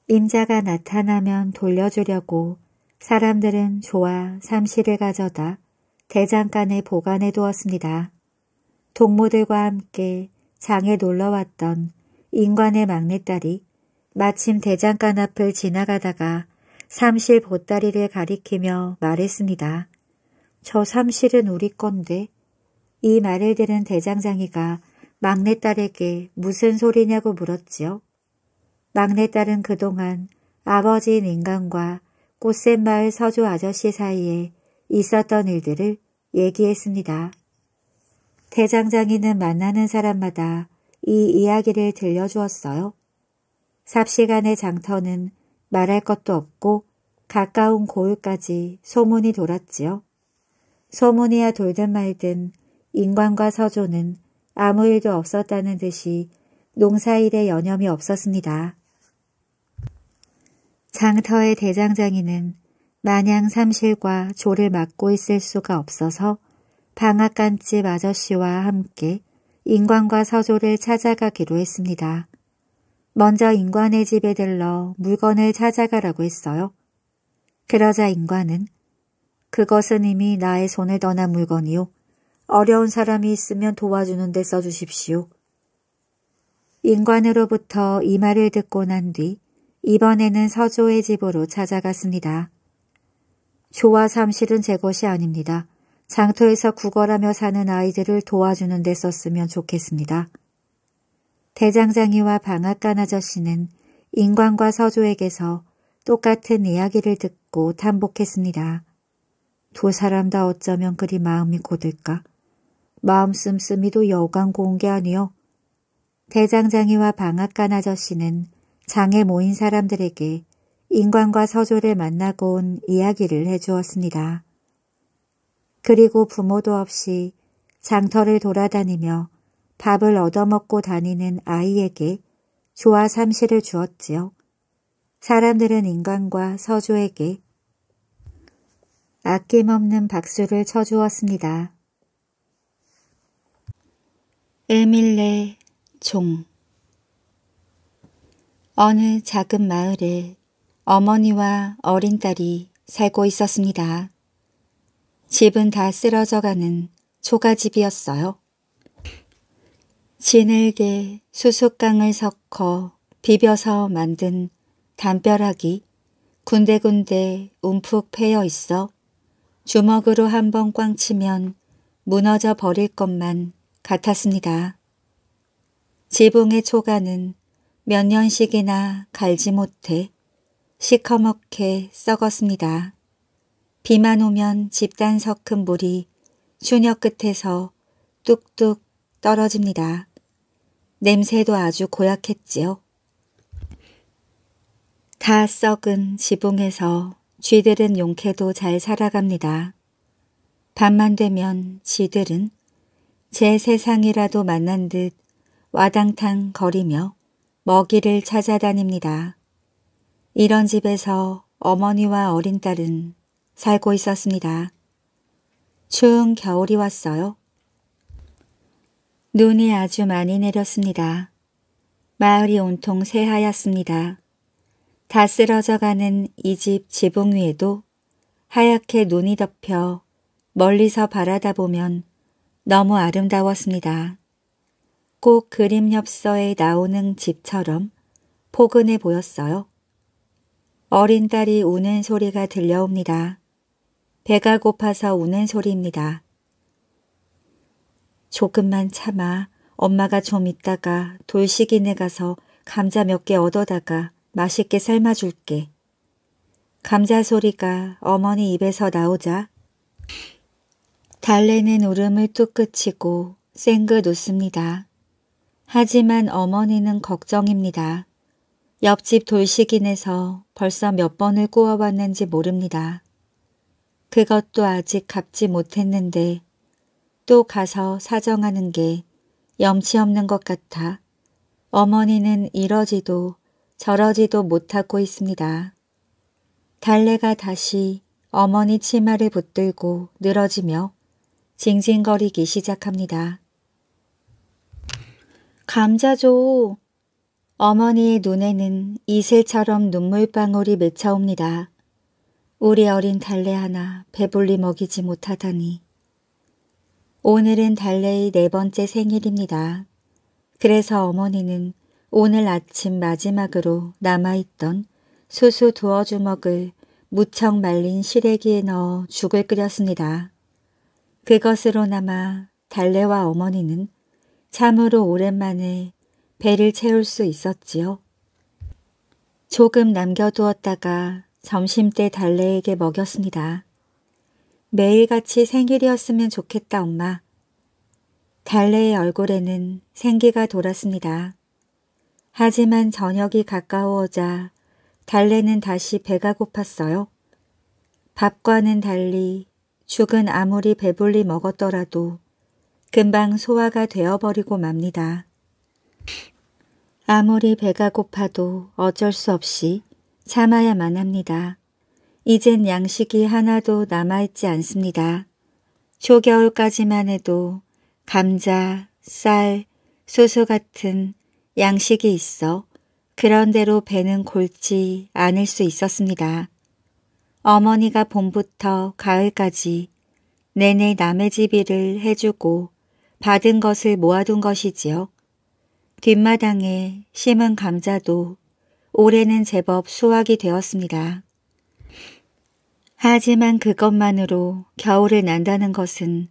임자가 나타나면 돌려주려고 사람들은 좋아 삼실을 가져다 대장간에 보관해 두었습니다. 동무들과 함께 장에 놀러왔던 인관의 막내딸이 마침 대장간 앞을 지나가다가 삼실 보따리를 가리키며 말했습니다. 저 삼실은 우리 건데 이 말을 들은 대장장이가 막내딸에게 무슨 소리냐고 물었지요. 막내딸은 그동안 아버지인 인간과 꽃샘마을 서주 아저씨 사이에 있었던 일들을 얘기했습니다. 대장장이는 만나는 사람마다 이 이야기를 들려주었어요. 삽시간의 장터는 말할 것도 없고 가까운 고을까지 소문이 돌았지요. 소문이야 돌든 말든 인관과 서조는 아무 일도 없었다는 듯이 농사일에 여념이 없었습니다. 장터의 대장장이는 마냥 삼실과 조를 맡고 있을 수가 없어서 방앗간집 아저씨와 함께 인관과 서조를 찾아가기로 했습니다. 먼저 인관의 집에 들러 물건을 찾아가라고 했어요. 그러자 인관은 그것은 이미 나의 손을 떠난 물건이요. 어려운 사람이 있으면 도와주는데 써주십시오. 인관으로부터 이 말을 듣고 난뒤 이번에는 서조의 집으로 찾아갔습니다. 조와 삼실은 제 것이 아닙니다. 장터에서 구걸하며 사는 아이들을 도와주는 데 썼으면 좋겠습니다. 대장장이와 방앗간 아저씨는 인관과 서조에게서 똑같은 이야기를 듣고 탐복했습니다. 두 사람 다 어쩌면 그리 마음이 고들까? 마음 씀씀이도 여간 고운 게 아니요. 대장장이와 방앗간 아저씨는 장에 모인 사람들에게 인간과 서조를 만나고 온 이야기를 해주었습니다. 그리고 부모도 없이 장터를 돌아다니며 밥을 얻어먹고 다니는 아이에게 조화 삼시를 주었지요. 사람들은 인간과 서조에게 아낌없는 박수를 쳐주었습니다. 에밀레 종 어느 작은 마을에 어머니와 어린 딸이 살고 있었습니다. 집은 다 쓰러져가는 초가집이었어요. 진흙에 수수깡을 섞어 비벼서 만든 담벼락이 군데군데 움푹 패여 있어 주먹으로 한번꽝 치면 무너져 버릴 것만 같았습니다. 지붕의 초가는 몇 년씩이나 갈지 못해 시커멓게 썩었습니다. 비만 오면 집단 섞은 물이 추녀 끝에서 뚝뚝 떨어집니다. 냄새도 아주 고약했지요. 다 썩은 지붕에서 쥐들은 용케도 잘 살아갑니다. 밤만 되면 쥐들은 제 세상이라도 만난 듯 와당탕 거리며 먹이를 찾아다닙니다. 이런 집에서 어머니와 어린 딸은 살고 있었습니다. 추운 겨울이 왔어요. 눈이 아주 많이 내렸습니다. 마을이 온통 새하였습니다다 쓰러져가는 이 집 지붕 위에도 하얗게 눈이 덮여 멀리서 바라다 보면 너무 아름다웠습니다. 꼭 그림 엽서에 나오는 집처럼 포근해 보였어요. 어린 딸이 우는 소리가 들려옵니다. 배가 고파서 우는 소리입니다. 조금만 참아 엄마가 좀 있다가 돌시기네 가서 감자 몇 개 얻어다가 맛있게 삶아줄게. 감자 소리가 어머니 입에서 나오자 달래는 울음을 뚝 그치고 쌩긋 웃습니다. 하지만 어머니는 걱정입니다. 옆집 돌시긴에서 벌써 몇 번을 꾸어왔는지 모릅니다. 그것도 아직 갚지 못했는데 또 가서 사정하는 게 염치 없는 것 같아 어머니는 이러지도 저러지도 못하고 있습니다. 달래가 다시 어머니 치마를 붙들고 늘어지며 징징거리기 시작합니다. 감자죠. 어머니의 눈에는 이슬처럼 눈물방울이 맺혀옵니다. 우리 어린 달래 하나 배불리 먹이지 못하다니. 오늘은 달래의 네 번째 생일입니다. 그래서 어머니는 오늘 아침 마지막으로 남아있던 수수 두어 주먹을 무척 말린 시래기에 넣어 죽을 끓였습니다. 그것으로나마 달래와 어머니는 참으로 오랜만에 배를 채울 수 있었지요. 조금 남겨두었다가 점심때 달래에게 먹였습니다. 매일같이 생일이었으면 좋겠다 엄마. 달래의 얼굴에는 생기가 돌았습니다. 하지만 저녁이 가까워오자 달래는 다시 배가 고팠어요. 밥과는 달리 죽은 아무리 배불리 먹었더라도 금방 소화가 되어버리고 맙니다. 아무리 배가 고파도 어쩔 수 없이 참아야만 합니다. 이젠 양식이 하나도 남아있지 않습니다. 초겨울까지만 해도 감자, 쌀, 소소 같은 양식이 있어 그런대로 배는 골지 않을 수 있었습니다. 어머니가 봄부터 가을까지 내내 남의 집 일을 해주고 받은 것을 모아둔 것이지요. 뒷마당에 심은 감자도 올해는 제법 수확이 되었습니다. 하지만 그것만으로 겨울을 난다는 것은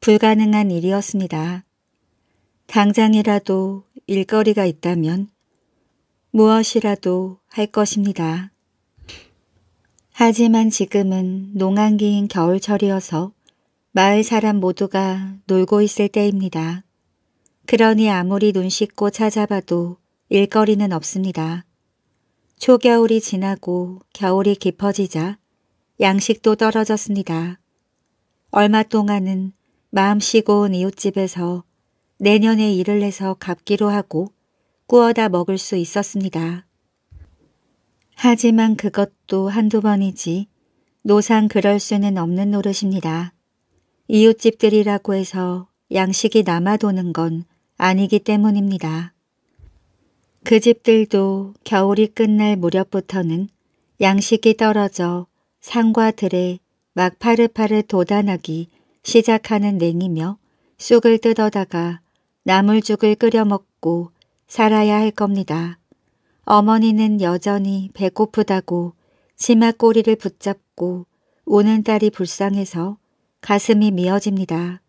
불가능한 일이었습니다. 당장이라도 일거리가 있다면 무엇이라도 할 것입니다. 하지만 지금은 농한기인 겨울철이어서 마을 사람 모두가 놀고 있을 때입니다. 그러니 아무리 눈 씻고 찾아봐도 일거리는 없습니다. 초겨울이 지나고 겨울이 깊어지자 양식도 떨어졌습니다. 얼마 동안은 마음 쉬고 온 이웃집에서 내년에 일을 해서 갚기로 하고 구워다 먹을 수 있었습니다. 하지만 그것도 한두 번이지 노상 그럴 수는 없는 노릇입니다. 이웃집들이라고 해서 양식이 남아도는 건 아니기 때문입니다. 그 집들도 겨울이 끝날 무렵부터는 양식이 떨어져 산과 들에 막 파르파르 도단하기 시작하는 냉이며 쑥을 뜯어다가 나물죽을 끓여 먹고 살아야 할 겁니다. 어머니는 여전히 배고프다고 치마꼬리를 붙잡고 우는 딸이 불쌍해서 가슴이 미어집니다.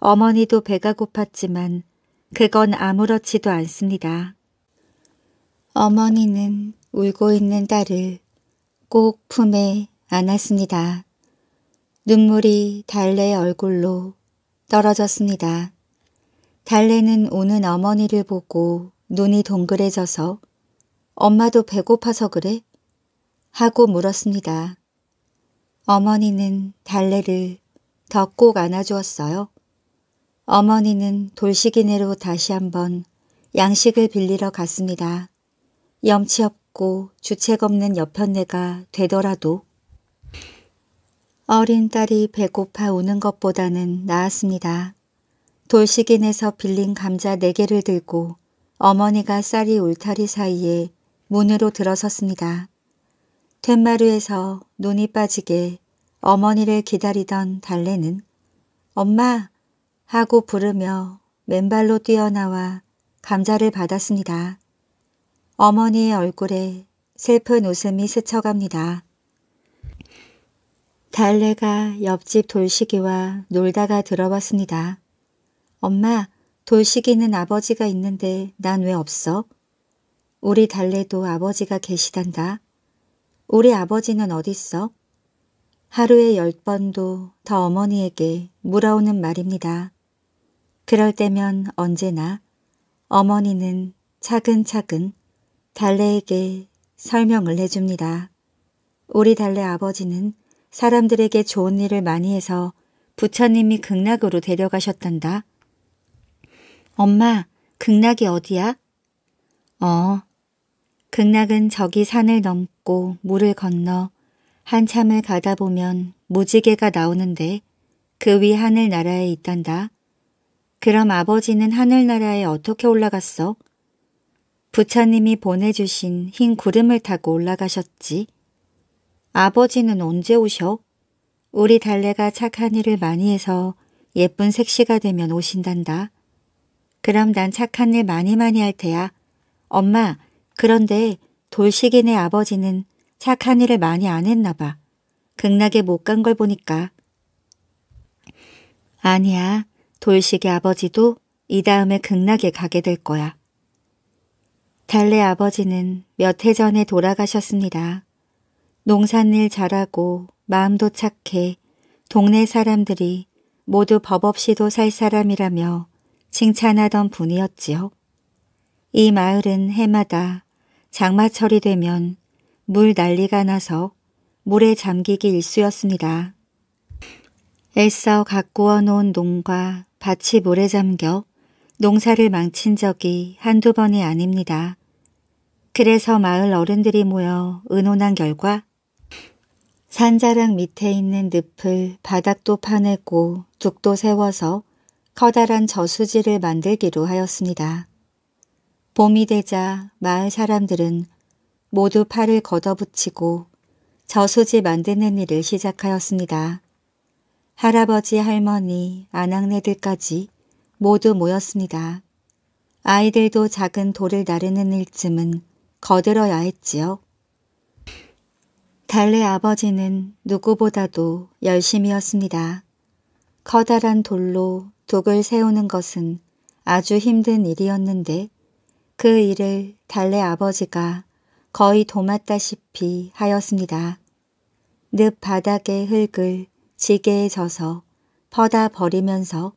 어머니도 배가 고팠지만 그건 아무렇지도 않습니다. 어머니는 울고 있는 딸을 꼭 품에 안았습니다. 눈물이 달래의 얼굴로 떨어졌습니다. 달래는 우는 어머니를 보고 눈이 동그래져서 엄마도 배고파서 그래? 하고 물었습니다. 어머니는 달래를 더꼭 안아주었어요. 어머니는 돌시기내로 다시 한번 양식을 빌리러 갔습니다. 염치 없고 주책 없는 여편네가 되더라도 어린 딸이 배고파 우는 것보다는 나았습니다. 돌시긴에서 빌린 감자 4개를 들고 어머니가 쌀이 울타리 사이에 문으로 들어섰습니다. 툇마루에서 눈이 빠지게 어머니를 기다리던 달래는 엄마 하고 부르며 맨발로 뛰어나와 감자를 받았습니다. 어머니의 얼굴에 슬픈 웃음이 스쳐갑니다. 달래가 옆집 돌시기와 놀다가 들어왔습니다. 엄마, 돌시기는 아버지가 있는데 난 왜 없어? 우리 달래도 아버지가 계시단다. 우리 아버지는 어딨어? 하루에 열 번도 더 어머니에게 물어오는 말입니다. 그럴 때면 언제나 어머니는 차근차근 달래에게 설명을 해줍니다. 우리 달래 아버지는 사람들에게 좋은 일을 많이 해서 부처님이 극락으로 데려가셨단다. 엄마, 극락이 어디야? 어, 극락은 저기 산을 넘고 물을 건너 한참을 가다 보면 무지개가 나오는데 그 위 하늘나라에 있단다. 그럼 아버지는 하늘나라에 어떻게 올라갔어? 부처님이 보내주신 흰 구름을 타고 올라가셨지. 아버지는 언제 오셔? 우리 달래가 착한 일을 많이 해서 예쁜 색시가 되면 오신단다. 그럼 난 착한 일 많이 많이 할 테야. 엄마, 그런데 돌식이네 아버지는 착한 일을 많이 안 했나 봐. 극락에 못 간 걸 보니까. 아니야. 돌식의 아버지도 이 다음에 극락에 가게 될 거야. 달래 아버지는 몇 해 전에 돌아가셨습니다. 농산일 잘하고 마음도 착해 동네 사람들이 모두 법 없이도 살 사람이라며 칭찬하던 분이었지요. 이 마을은 해마다 장마철이 되면 물 난리가 나서 물에 잠기기 일쑤였습니다. 애써 가꾸어 놓은 농과 밭이 물에 잠겨 농사를 망친 적이 한두 번이 아닙니다. 그래서 마을 어른들이 모여 의논한 결과 산자락 밑에 있는 늪을 바닥도 파내고 둑도 세워서 커다란 저수지를 만들기로 하였습니다. 봄이 되자 마을 사람들은 모두 팔을 걷어붙이고 저수지 만드는 일을 시작하였습니다. 할아버지, 할머니, 아낙네들까지 모두 모였습니다. 아이들도 작은 돌을 나르는 일쯤은 거들어야 했지요. 달래 아버지는 누구보다도 열심이었습니다. 커다란 돌로 독을 세우는 것은 아주 힘든 일이었는데 그 일을 달래 아버지가 거의 도맡다시피 하였습니다. 늪 바닥의 흙을 지게에 져서 퍼다 버리면서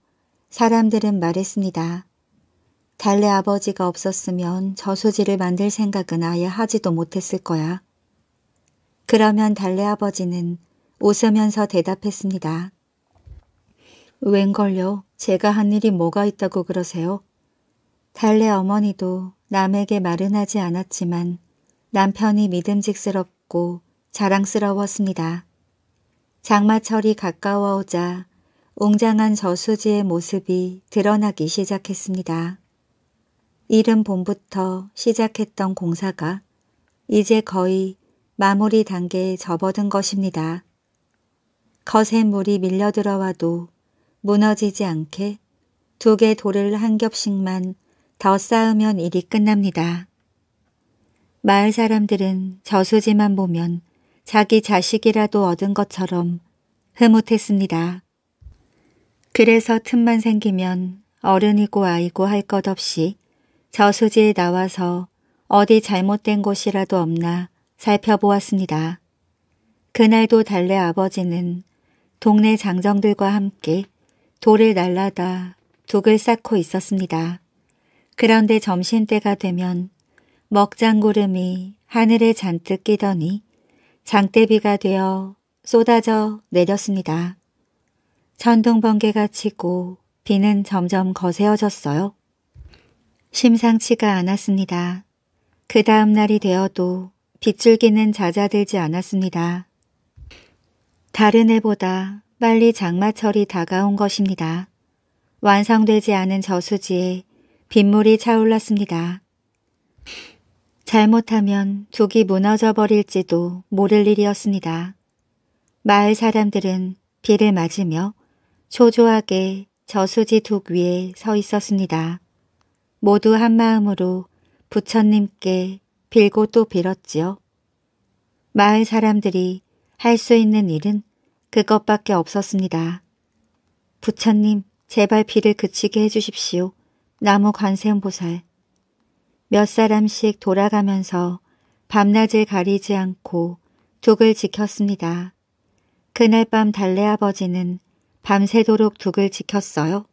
사람들은 말했습니다. 달래 아버지가 없었으면 저수지를 만들 생각은 아예 하지도 못했을 거야. 그러면 달래 아버지는 웃으면서 대답했습니다. 웬걸요? 제가 한 일이 뭐가 있다고 그러세요? 달래 어머니도 남에게 말은 하지 않았지만 남편이 믿음직스럽고 자랑스러웠습니다. 장마철이 가까워오자 웅장한 저수지의 모습이 드러나기 시작했습니다. 이른 봄부터 시작했던 공사가 이제 거의 마무리 단계에 접어든 것입니다. 거센 물이 밀려 들어와도 무너지지 않게 두 개 돌을 한 겹씩만 더 쌓으면 일이 끝납니다. 마을 사람들은 저수지만 보면 자기 자식이라도 얻은 것처럼 흐뭇했습니다. 그래서 틈만 생기면 어른이고 아이고 할 것 없이 저수지에 나와서 어디 잘못된 곳이라도 없나 살펴보았습니다. 그날도 달래 아버지는 동네 장정들과 함께 돌을 날라다 둑을 쌓고 있었습니다. 그런데 점심때가 되면 먹장구름이 하늘에 잔뜩 끼더니 장대비가 되어 쏟아져 내렸습니다. 천둥번개가 치고 비는 점점 거세어졌어요. 심상치가 않았습니다. 그 다음 날이 되어도 빗줄기는 잦아들지 않았습니다. 다른 해보다 빨리 장마철이 다가온 것입니다. 완성되지 않은 저수지에 빗물이 차올랐습니다. 잘못하면 둑이 무너져 버릴지도 모를 일이었습니다. 마을 사람들은 비를 맞으며 초조하게 저수지 독 위에 서 있었습니다. 모두 한마음으로 부처님께 빌고 또 빌었지요. 마을 사람들이 할 수 있는 일은 그것밖에 없었습니다. 부처님 제발 비를 그치게 해주십시오. 나무 관세음보살 몇 사람씩 돌아가면서 밤낮을 가리지 않고 둑을 지켰습니다. 그날 밤 달래 아버지는 밤새도록 둑을 지켰어요.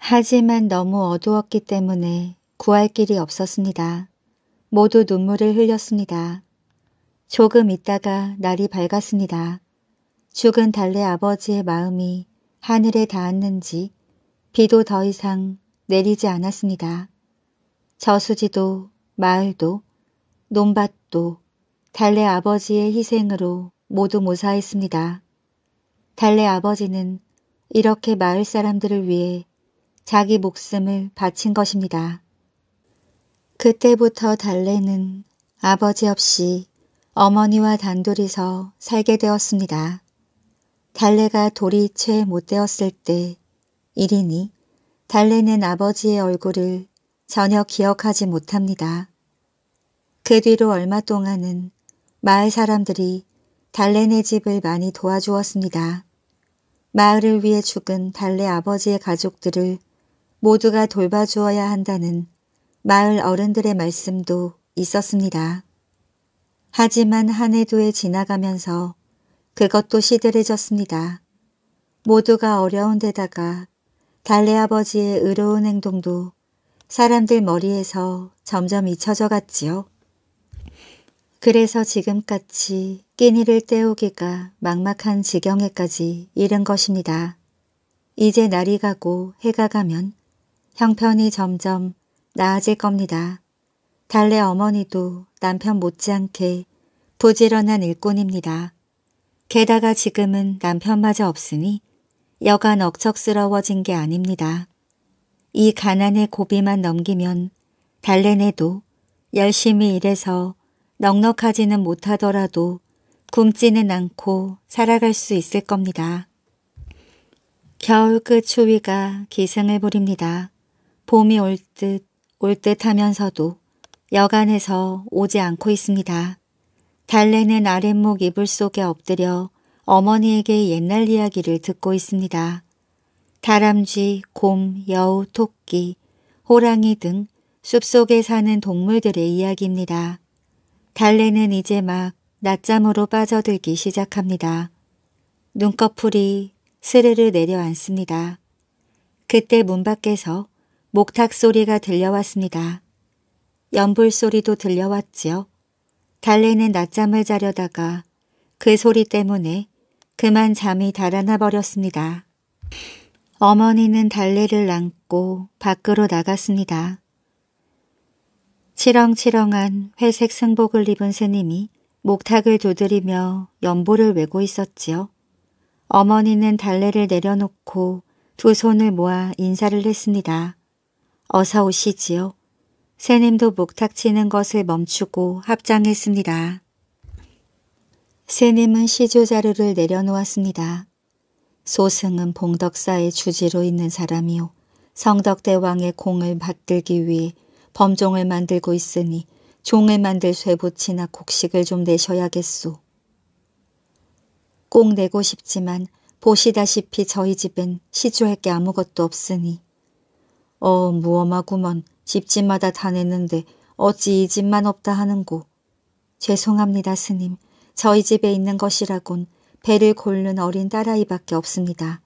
하지만 너무 어두웠기 때문에 구할 길이 없었습니다. 모두 눈물을 흘렸습니다. 조금 있다가 날이 밝았습니다. 죽은 달래 아버지의 마음이 하늘에 닿았는지 비도 더 이상 내리지 않았습니다. 저수지도 마을도 논밭도 달래 아버지의 희생으로 모두 모사했습니다. 달래 아버지는 이렇게 마을 사람들을 위해 자기 목숨을 바친 것입니다. 그때부터 달래는 아버지 없이 어머니와 단둘이서 살게 되었습니다. 달래가 돌이 채못 되었을 때 일이니 달래는 아버지의 얼굴을 전혀 기억하지 못합니다. 그 뒤로 얼마 동안은 마을 사람들이 달래네 집을 많이 도와주었습니다. 마을을 위해 죽은 달래 아버지의 가족들을 모두가 돌봐주어야 한다는 마을 어른들의 말씀도 있었습니다. 하지만 한 해도에 지나가면서 그것도 시들해졌습니다. 모두가 어려운 데다가 달래 아버지의 의로운 행동도 사람들 머리에서 점점 잊혀져 갔지요. 그래서 지금같이 끼니를 때우기가 막막한 지경에까지 이른 것입니다. 이제 날이 가고 해가 가면 형편이 점점 나아질 겁니다. 달래 어머니도 남편 못지않게 부지런한 일꾼입니다. 게다가 지금은 남편마저 없으니 여간 억척스러워진 게 아닙니다. 이 가난의 고비만 넘기면 달래내도 열심히 일해서 넉넉하지는 못하더라도 굶지는 않고 살아갈 수 있을 겁니다. 겨울 끝 추위가 기승을 부립니다. 봄이 올 듯 올 듯 하면서도 여간에서 오지 않고 있습니다. 달래는 아랫목 이불 속에 엎드려 어머니에게 옛날 이야기를 듣고 있습니다. 다람쥐, 곰, 여우, 토끼, 호랑이 등 숲속에 사는 동물들의 이야기입니다. 달래는 이제 막 낮잠으로 빠져들기 시작합니다. 눈꺼풀이 스르르 내려앉습니다. 그때 문 밖에서 목탁 소리가 들려왔습니다. 연불 소리도 들려왔지요. 달래는 낮잠을 자려다가 그 소리 때문에 그만 잠이 달아나 버렸습니다. 어머니는 달래를 안고 밖으로 나갔습니다. 치렁치렁한 회색 승복을 입은 스님이 목탁을 두드리며 연보를 외고 있었지요. 어머니는 달래를 내려놓고 두 손을 모아 인사를 했습니다. 어서 오시지요. 새님도 목탁 치는 것을 멈추고 합장했습니다. 새님은 시조 자루를 내려놓았습니다. 소승은 봉덕사의 주지로 있는 사람이요. 성덕대왕의 공을 받들기 위해 범종을 만들고 있으니 종을 만들 쇠붙이나 곡식을 좀 내셔야겠소. 꼭 내고 싶지만 보시다시피 저희 집엔 시조할게 아무것도 없으니. 어 무엄하구먼 집집마다 다 냈는데 어찌 이 집만 없다 하는고. 죄송합니다 스님. 저희 집에 있는 것이라곤 배를 골는 어린 딸아이밖에 없습니다.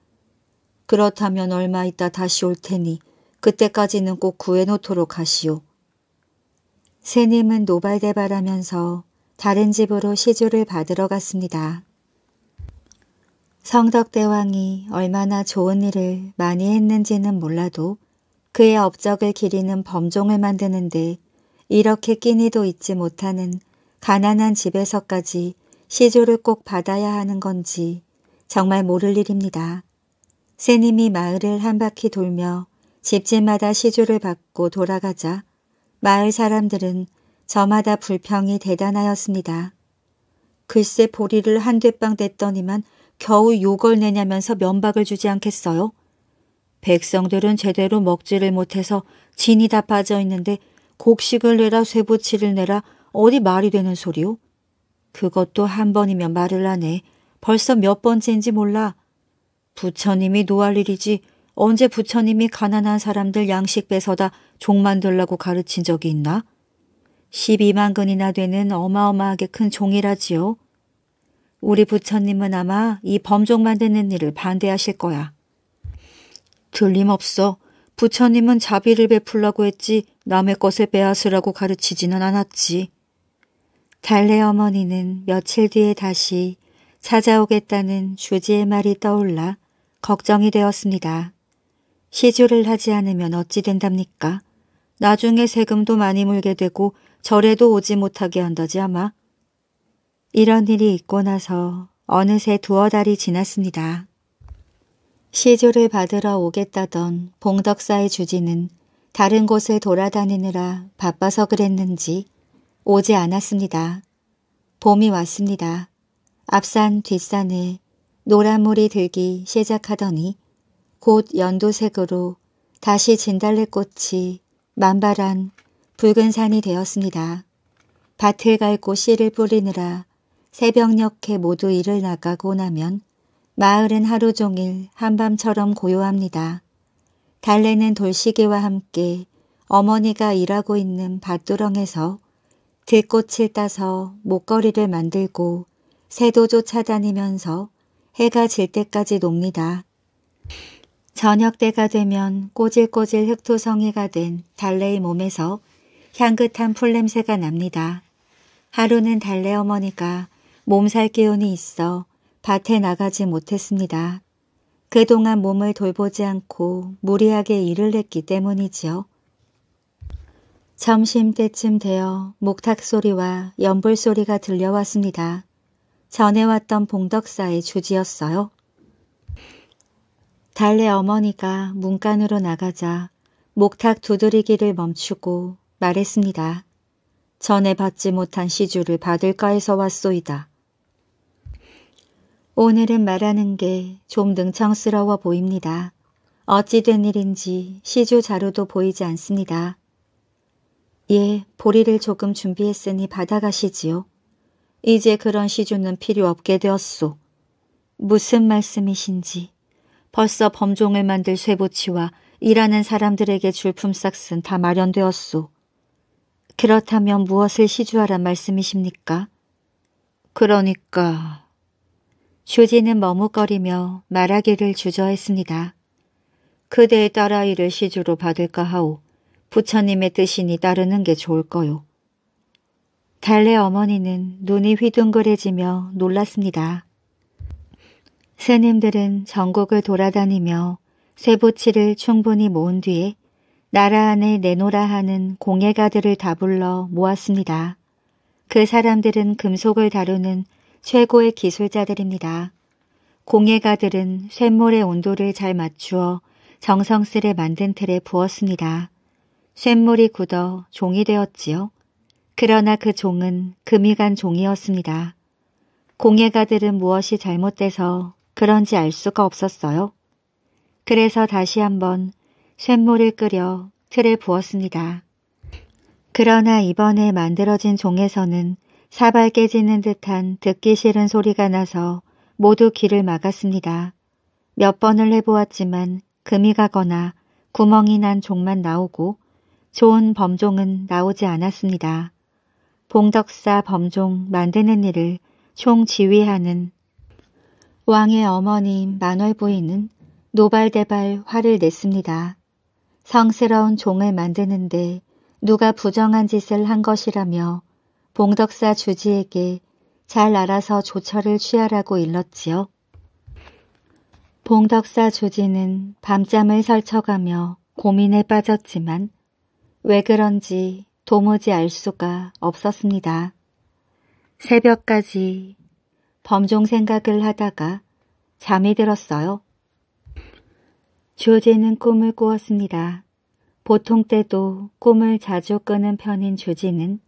그렇다면 얼마 있다 다시 올 테니 그때까지는 꼭 구해놓도록 하시오. 새님은 노발대발하면서 다른 집으로 시주를 받으러 갔습니다. 성덕대왕이 얼마나 좋은 일을 많이 했는지는 몰라도 그의 업적을 기리는 범종을 만드는데 이렇게 끼니도 잊지 못하는 가난한 집에서까지 시조를 꼭 받아야 하는 건지 정말 모를 일입니다. 새님이 마을을 한 바퀴 돌며 집집마다 시조를 받고 돌아가자 마을 사람들은 저마다 불평이 대단하였습니다. 글쎄 보리를 한 대빵 댔더니만 겨우 욕을 내냐면서 면박을 주지 않겠어요? 백성들은 제대로 먹지를 못해서 진이 다 빠져 있는데 곡식을 내라 쇠부치를 내라 어디 말이 되는 소리요? 그것도 한 번이면 말을 하네. 벌써 몇 번째인지 몰라. 부처님이 노할 일이지 언제 부처님이 가난한 사람들 양식 뺏어다 종 만들라고 가르친 적이 있나? 12만 근이나 되는 어마어마하게 큰 종이라지요. 우리 부처님은 아마 이 범종 만드는 일을 반대하실 거야. 들림없어. 부처님은 자비를 베풀라고 했지 남의 것을 빼앗으라고 가르치지는 않았지. 달래 어머니는 며칠 뒤에 다시 찾아오겠다는 주지의 말이 떠올라 걱정이 되었습니다. 시주를 하지 않으면 어찌 된답니까? 나중에 세금도 많이 물게 되고 절에도 오지 못하게 한다지 아마. 이런 일이 있고 나서 어느새 두어 달이 지났습니다. 시주를 받으러 오겠다던 봉덕사의 주지는 다른 곳을 돌아다니느라 바빠서 그랬는지 오지 않았습니다. 봄이 왔습니다. 앞산 뒷산에 노란물이 들기 시작하더니 곧 연도색으로 다시 진달래꽃이 만발한 붉은 산이 되었습니다. 밭을 갈고 씨를 뿌리느라 새벽녘에 모두 일을 나가고 나면 마을은 하루 종일 한밤처럼 고요합니다. 달래는 돌시계와 함께 어머니가 일하고 있는 밭두렁에서 들꽃을 따서 목걸이를 만들고 새도 쫓아다니면서 해가 질 때까지 놉니다. 저녁 때가 되면 꼬질꼬질 흑토성이가된 달래의 몸에서 향긋한 풀냄새가 납니다. 하루는 달래 어머니가 몸살 기운이 있어 밭에 나가지 못했습니다. 그동안 몸을 돌보지 않고 무리하게 일을 했기 때문이지요. 점심 때쯤 되어 목탁 소리와 연불 소리가 들려왔습니다. 전에 왔던 봉덕사의 주지였어요. 달래 어머니가 문간으로 나가자 목탁 두드리기를 멈추고 말했습니다. 전에 받지 못한 시주를 받을까 해서 왔소이다. 오늘은 말하는 게 좀 능청스러워 보입니다. 어찌 된 일인지 시주 자료도 보이지 않습니다. 예, 보리를 조금 준비했으니 받아가시지요. 이제 그런 시주는 필요 없게 되었소. 무슨 말씀이신지. 벌써 범종을 만들 쇠붙치와 일하는 사람들에게 줄 품삯은 다 마련되었소. 그렇다면 무엇을 시주하란 말씀이십니까? 그러니까... 주지는 머뭇거리며 말하기를 주저했습니다. 그대의 딸아이를 시주로 받을까 하오. 부처님의 뜻이니 따르는 게 좋을 거요. 달래 어머니는 눈이 휘둥그레지며 놀랐습니다. 스님들은 전국을 돌아다니며 쇠부치를 충분히 모은 뒤에 나라 안에 내놓으라 하는 공예가들을 다 불러 모았습니다. 그 사람들은 금속을 다루는 최고의 기술자들입니다. 공예가들은 쇳물의 온도를 잘 맞추어 정성스레 만든 틀에 부었습니다. 샘물이 굳어 종이 되었지요. 그러나 그 종은 금이 간 종이었습니다. 공예가들은 무엇이 잘못돼서 그런지 알 수가 없었어요. 그래서 다시 한번 쇳물을 끓여 틀에 부었습니다. 그러나 이번에 만들어진 종에서는 사발 깨지는 듯한 듣기 싫은 소리가 나서 모두 귀를 막았습니다. 몇 번을 해보았지만 금이 가거나 구멍이 난 종만 나오고 좋은 범종은 나오지 않았습니다. 봉덕사 범종 만드는 일을 총지휘하는 왕의 어머니인 만월부인은 노발대발 화를 냈습니다. 성스러운 종을 만드는데 누가 부정한 짓을 한 것이라며 봉덕사 주지에게 잘 알아서 조처를 취하라고 일렀지요. 봉덕사 주지는 밤잠을 설쳐가며 고민에 빠졌지만 왜 그런지 도무지 알 수가 없었습니다. 새벽까지 범종 생각을 하다가 잠이 들었어요. 조지는 꿈을 꾸었습니다. 보통 때도 꿈을 자주 꾸는 편인 조지는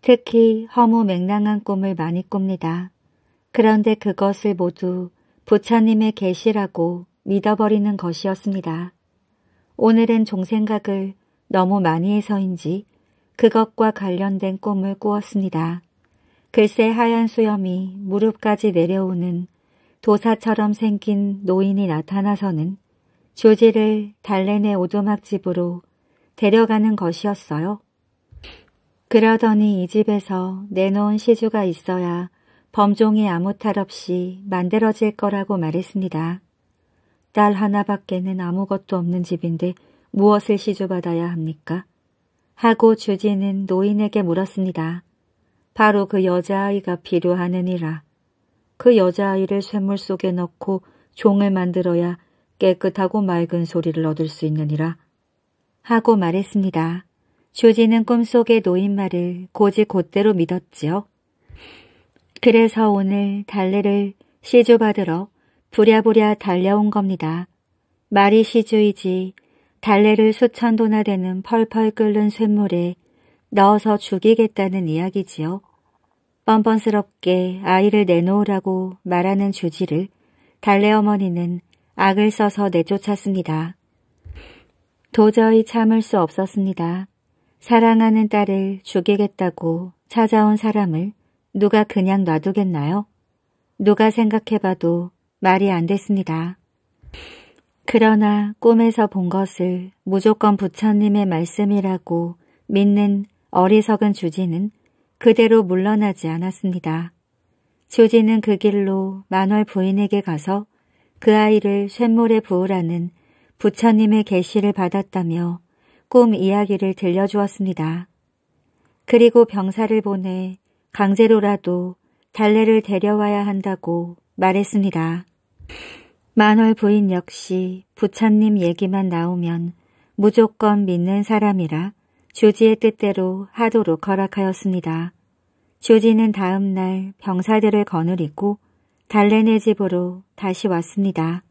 특히 허무 맹랑한 꿈을 많이 꿉니다. 그런데 그것을 모두 부처님의 계시라고 믿어버리는 것이었습니다. 오늘은 종생각을 너무 많이 해서인지 그것과 관련된 꿈을 꾸었습니다. 글쎄 하얀 수염이 무릎까지 내려오는 도사처럼 생긴 노인이 나타나서는 조지를 달래네 오두막집으로 데려가는 것이었어요. 그러더니 이 집에서 내놓은 시주가 있어야 범종이 아무 탈 없이 만들어질 거라고 말했습니다. 딸 하나밖에는 아무것도 없는 집인데 무엇을 시주받아야 합니까? 하고 주지는 노인에게 물었습니다. 바로 그 여자아이가 필요하느니라. 그 여자아이를 쇠물 속에 넣고 종을 만들어야 깨끗하고 맑은 소리를 얻을 수 있느니라. 하고 말했습니다. 주지는 꿈속의 노인 말을 고지 곧대로 믿었지요. 그래서 오늘 달래를 시주받으러 부랴부랴 달려온 겁니다. 말이 시주이지 달래를 수천 도나 되는 펄펄 끓는 쇳물에 넣어서 죽이겠다는 이야기지요. 뻔뻔스럽게 아이를 내놓으라고 말하는 주지를 달래 어머니는 악을 써서 내쫓았습니다. 도저히 참을 수 없었습니다. 사랑하는 딸을 죽이겠다고 찾아온 사람을 누가 그냥 놔두겠나요? 누가 생각해봐도 말이 안 됐습니다. 그러나 꿈에서 본 것을 무조건 부처님의 말씀이라고 믿는 어리석은 주지는 그대로 물러나지 않았습니다. 주지는 그 길로 만월 부인에게 가서 그 아이를 쇳물에 부으라는 부처님의 계시를 받았다며 꿈 이야기를 들려주었습니다. 그리고 병사를 보내 강제로라도 달래를 데려와야 한다고 말했습니다. 만월 부인 역시 부처님 얘기만 나오면 무조건 믿는 사람이라 주지의 뜻대로 하도록 허락하였습니다. 주지는 다음 날 병사들을 거느리고 달래네 집으로 다시 왔습니다.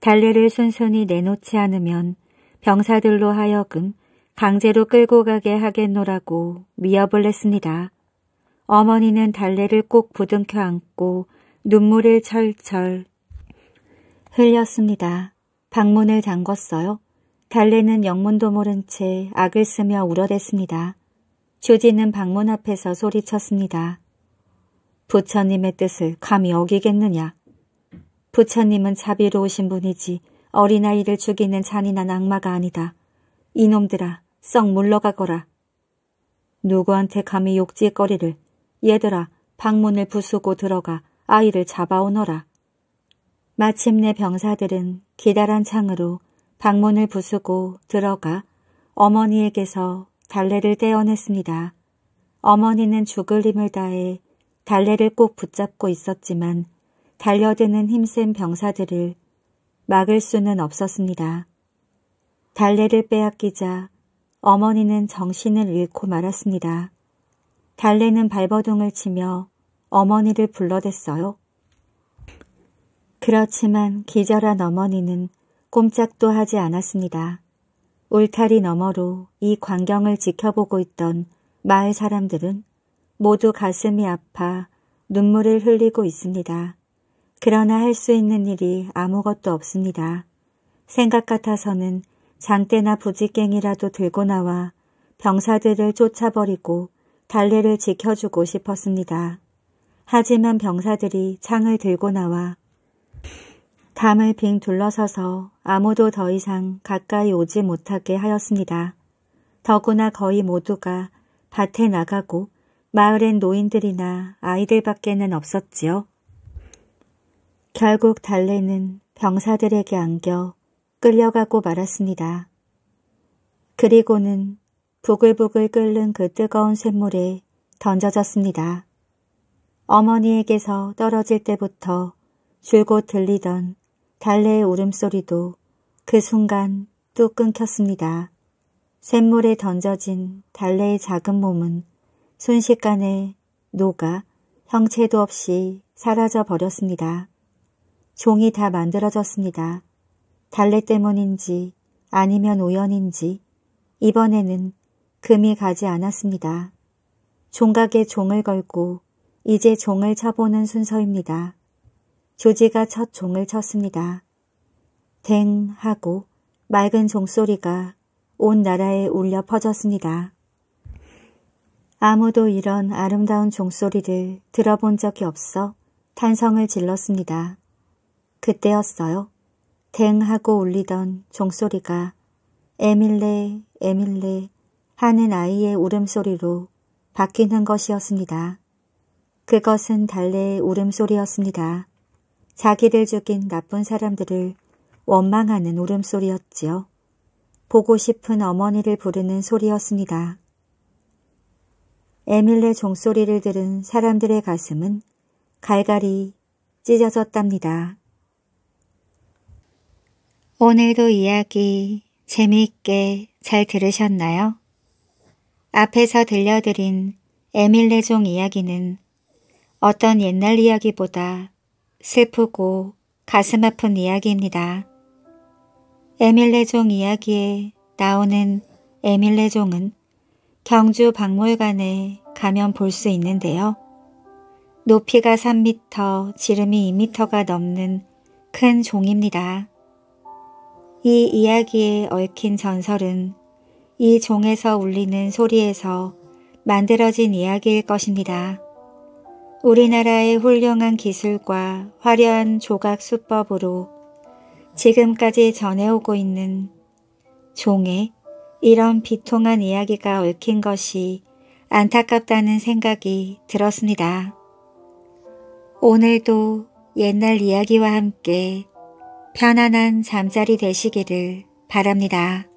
달래를 순순히 내놓지 않으면 병사들로 하여금 강제로 끌고 가게 하겠노라고 위협을 했습니다. 어머니는 달래를 꼭 부둥켜 안고 눈물을 철철 흘렸습니다. 방문을 잠궜어요. 달래는 영문도 모른 채 악을 쓰며 울어댔습니다. 조지는 방문 앞에서 소리쳤습니다. 부처님의 뜻을 감히 어기겠느냐. 부처님은 자비로우신 분이지 어린아이를 죽이는 잔인한 악마가 아니다. 이놈들아 썩 물러가거라. 누구한테 감히 욕지거리를 얘들아 방문을 부수고 들어가 아이를 잡아오너라. 마침내 병사들은 기다란 창으로 방문을 부수고 들어가 어머니에게서 달래를 떼어냈습니다. 어머니는 죽을 힘을 다해 달래를 꼭 붙잡고 있었지만 달려드는 힘센 병사들을 막을 수는 없었습니다. 달래를 빼앗기자 어머니는 정신을 잃고 말았습니다. 달래는 발버둥을 치며 어머니를 불러댔어요. 그렇지만 기절한 어머니는 꼼짝도 하지 않았습니다. 울타리 너머로 이 광경을 지켜보고 있던 마을 사람들은 모두 가슴이 아파 눈물을 흘리고 있습니다. 그러나 할 수 있는 일이 아무것도 없습니다. 생각 같아서는 장대나 부지깽이라도 들고 나와 병사들을 쫓아버리고 달래를 지켜주고 싶었습니다. 하지만 병사들이 창을 들고 나와 담을 빙 둘러서서 아무도 더 이상 가까이 오지 못하게 하였습니다. 더구나 거의 모두가 밭에 나가고 마을엔 노인들이나 아이들밖에는 없었지요. 결국 달래는 병사들에게 안겨 끌려가고 말았습니다. 그리고는 부글부글 끓는 그 뜨거운 샘물에 던져졌습니다. 어머니에게서 떨어질 때부터 줄곧 들리던 달래의 울음소리도 그 순간 뚝 끊겼습니다. 샘물에 던져진 달래의 작은 몸은 순식간에 녹아 형체도 없이 사라져 버렸습니다. 종이 다 만들어졌습니다. 달래 때문인지 아니면 우연인지 이번에는 금이 가지 않았습니다. 종각에 종을 걸고 이제 종을 쳐보는 순서입니다. 조지가 첫 종을 쳤습니다. 댕 하고 맑은 종소리가 온 나라에 울려 퍼졌습니다. 아무도 이런 아름다운 종소리를 들어본 적이 없어 탄성을 질렀습니다. 그때였어요. 댕 하고 울리던 종소리가 에밀레 에밀레 하는 아이의 울음소리로 바뀌는 것이었습니다. 그것은 달래의 울음소리였습니다. 자기들 죽인 나쁜 사람들을 원망하는 울음소리였지요. 보고 싶은 어머니를 부르는 소리였습니다. 에밀레 종소리를 들은 사람들의 가슴은 갈갈이 찢어졌답니다. 오늘도 이야기 재미있게 잘 들으셨나요? 앞에서 들려드린 에밀레 종 이야기는 어떤 옛날 이야기보다 슬프고 가슴 아픈 이야기입니다. 에밀레종 이야기에 나오는 에밀레종은 경주 박물관에 가면 볼 수 있는데요. 높이가 3m, 지름이 2m가 넘는 큰 종입니다. 이 이야기에 얽힌 전설은 이 종에서 울리는 소리에서 만들어진 이야기일 것입니다. 우리나라의 훌륭한 기술과 화려한 조각 수법으로 지금까지 전해오고 있는 종의 이런 비통한 이야기가 얽힌 것이 안타깝다는 생각이 들었습니다. 오늘도 옛날 이야기와 함께 편안한 잠자리 되시기를 바랍니다.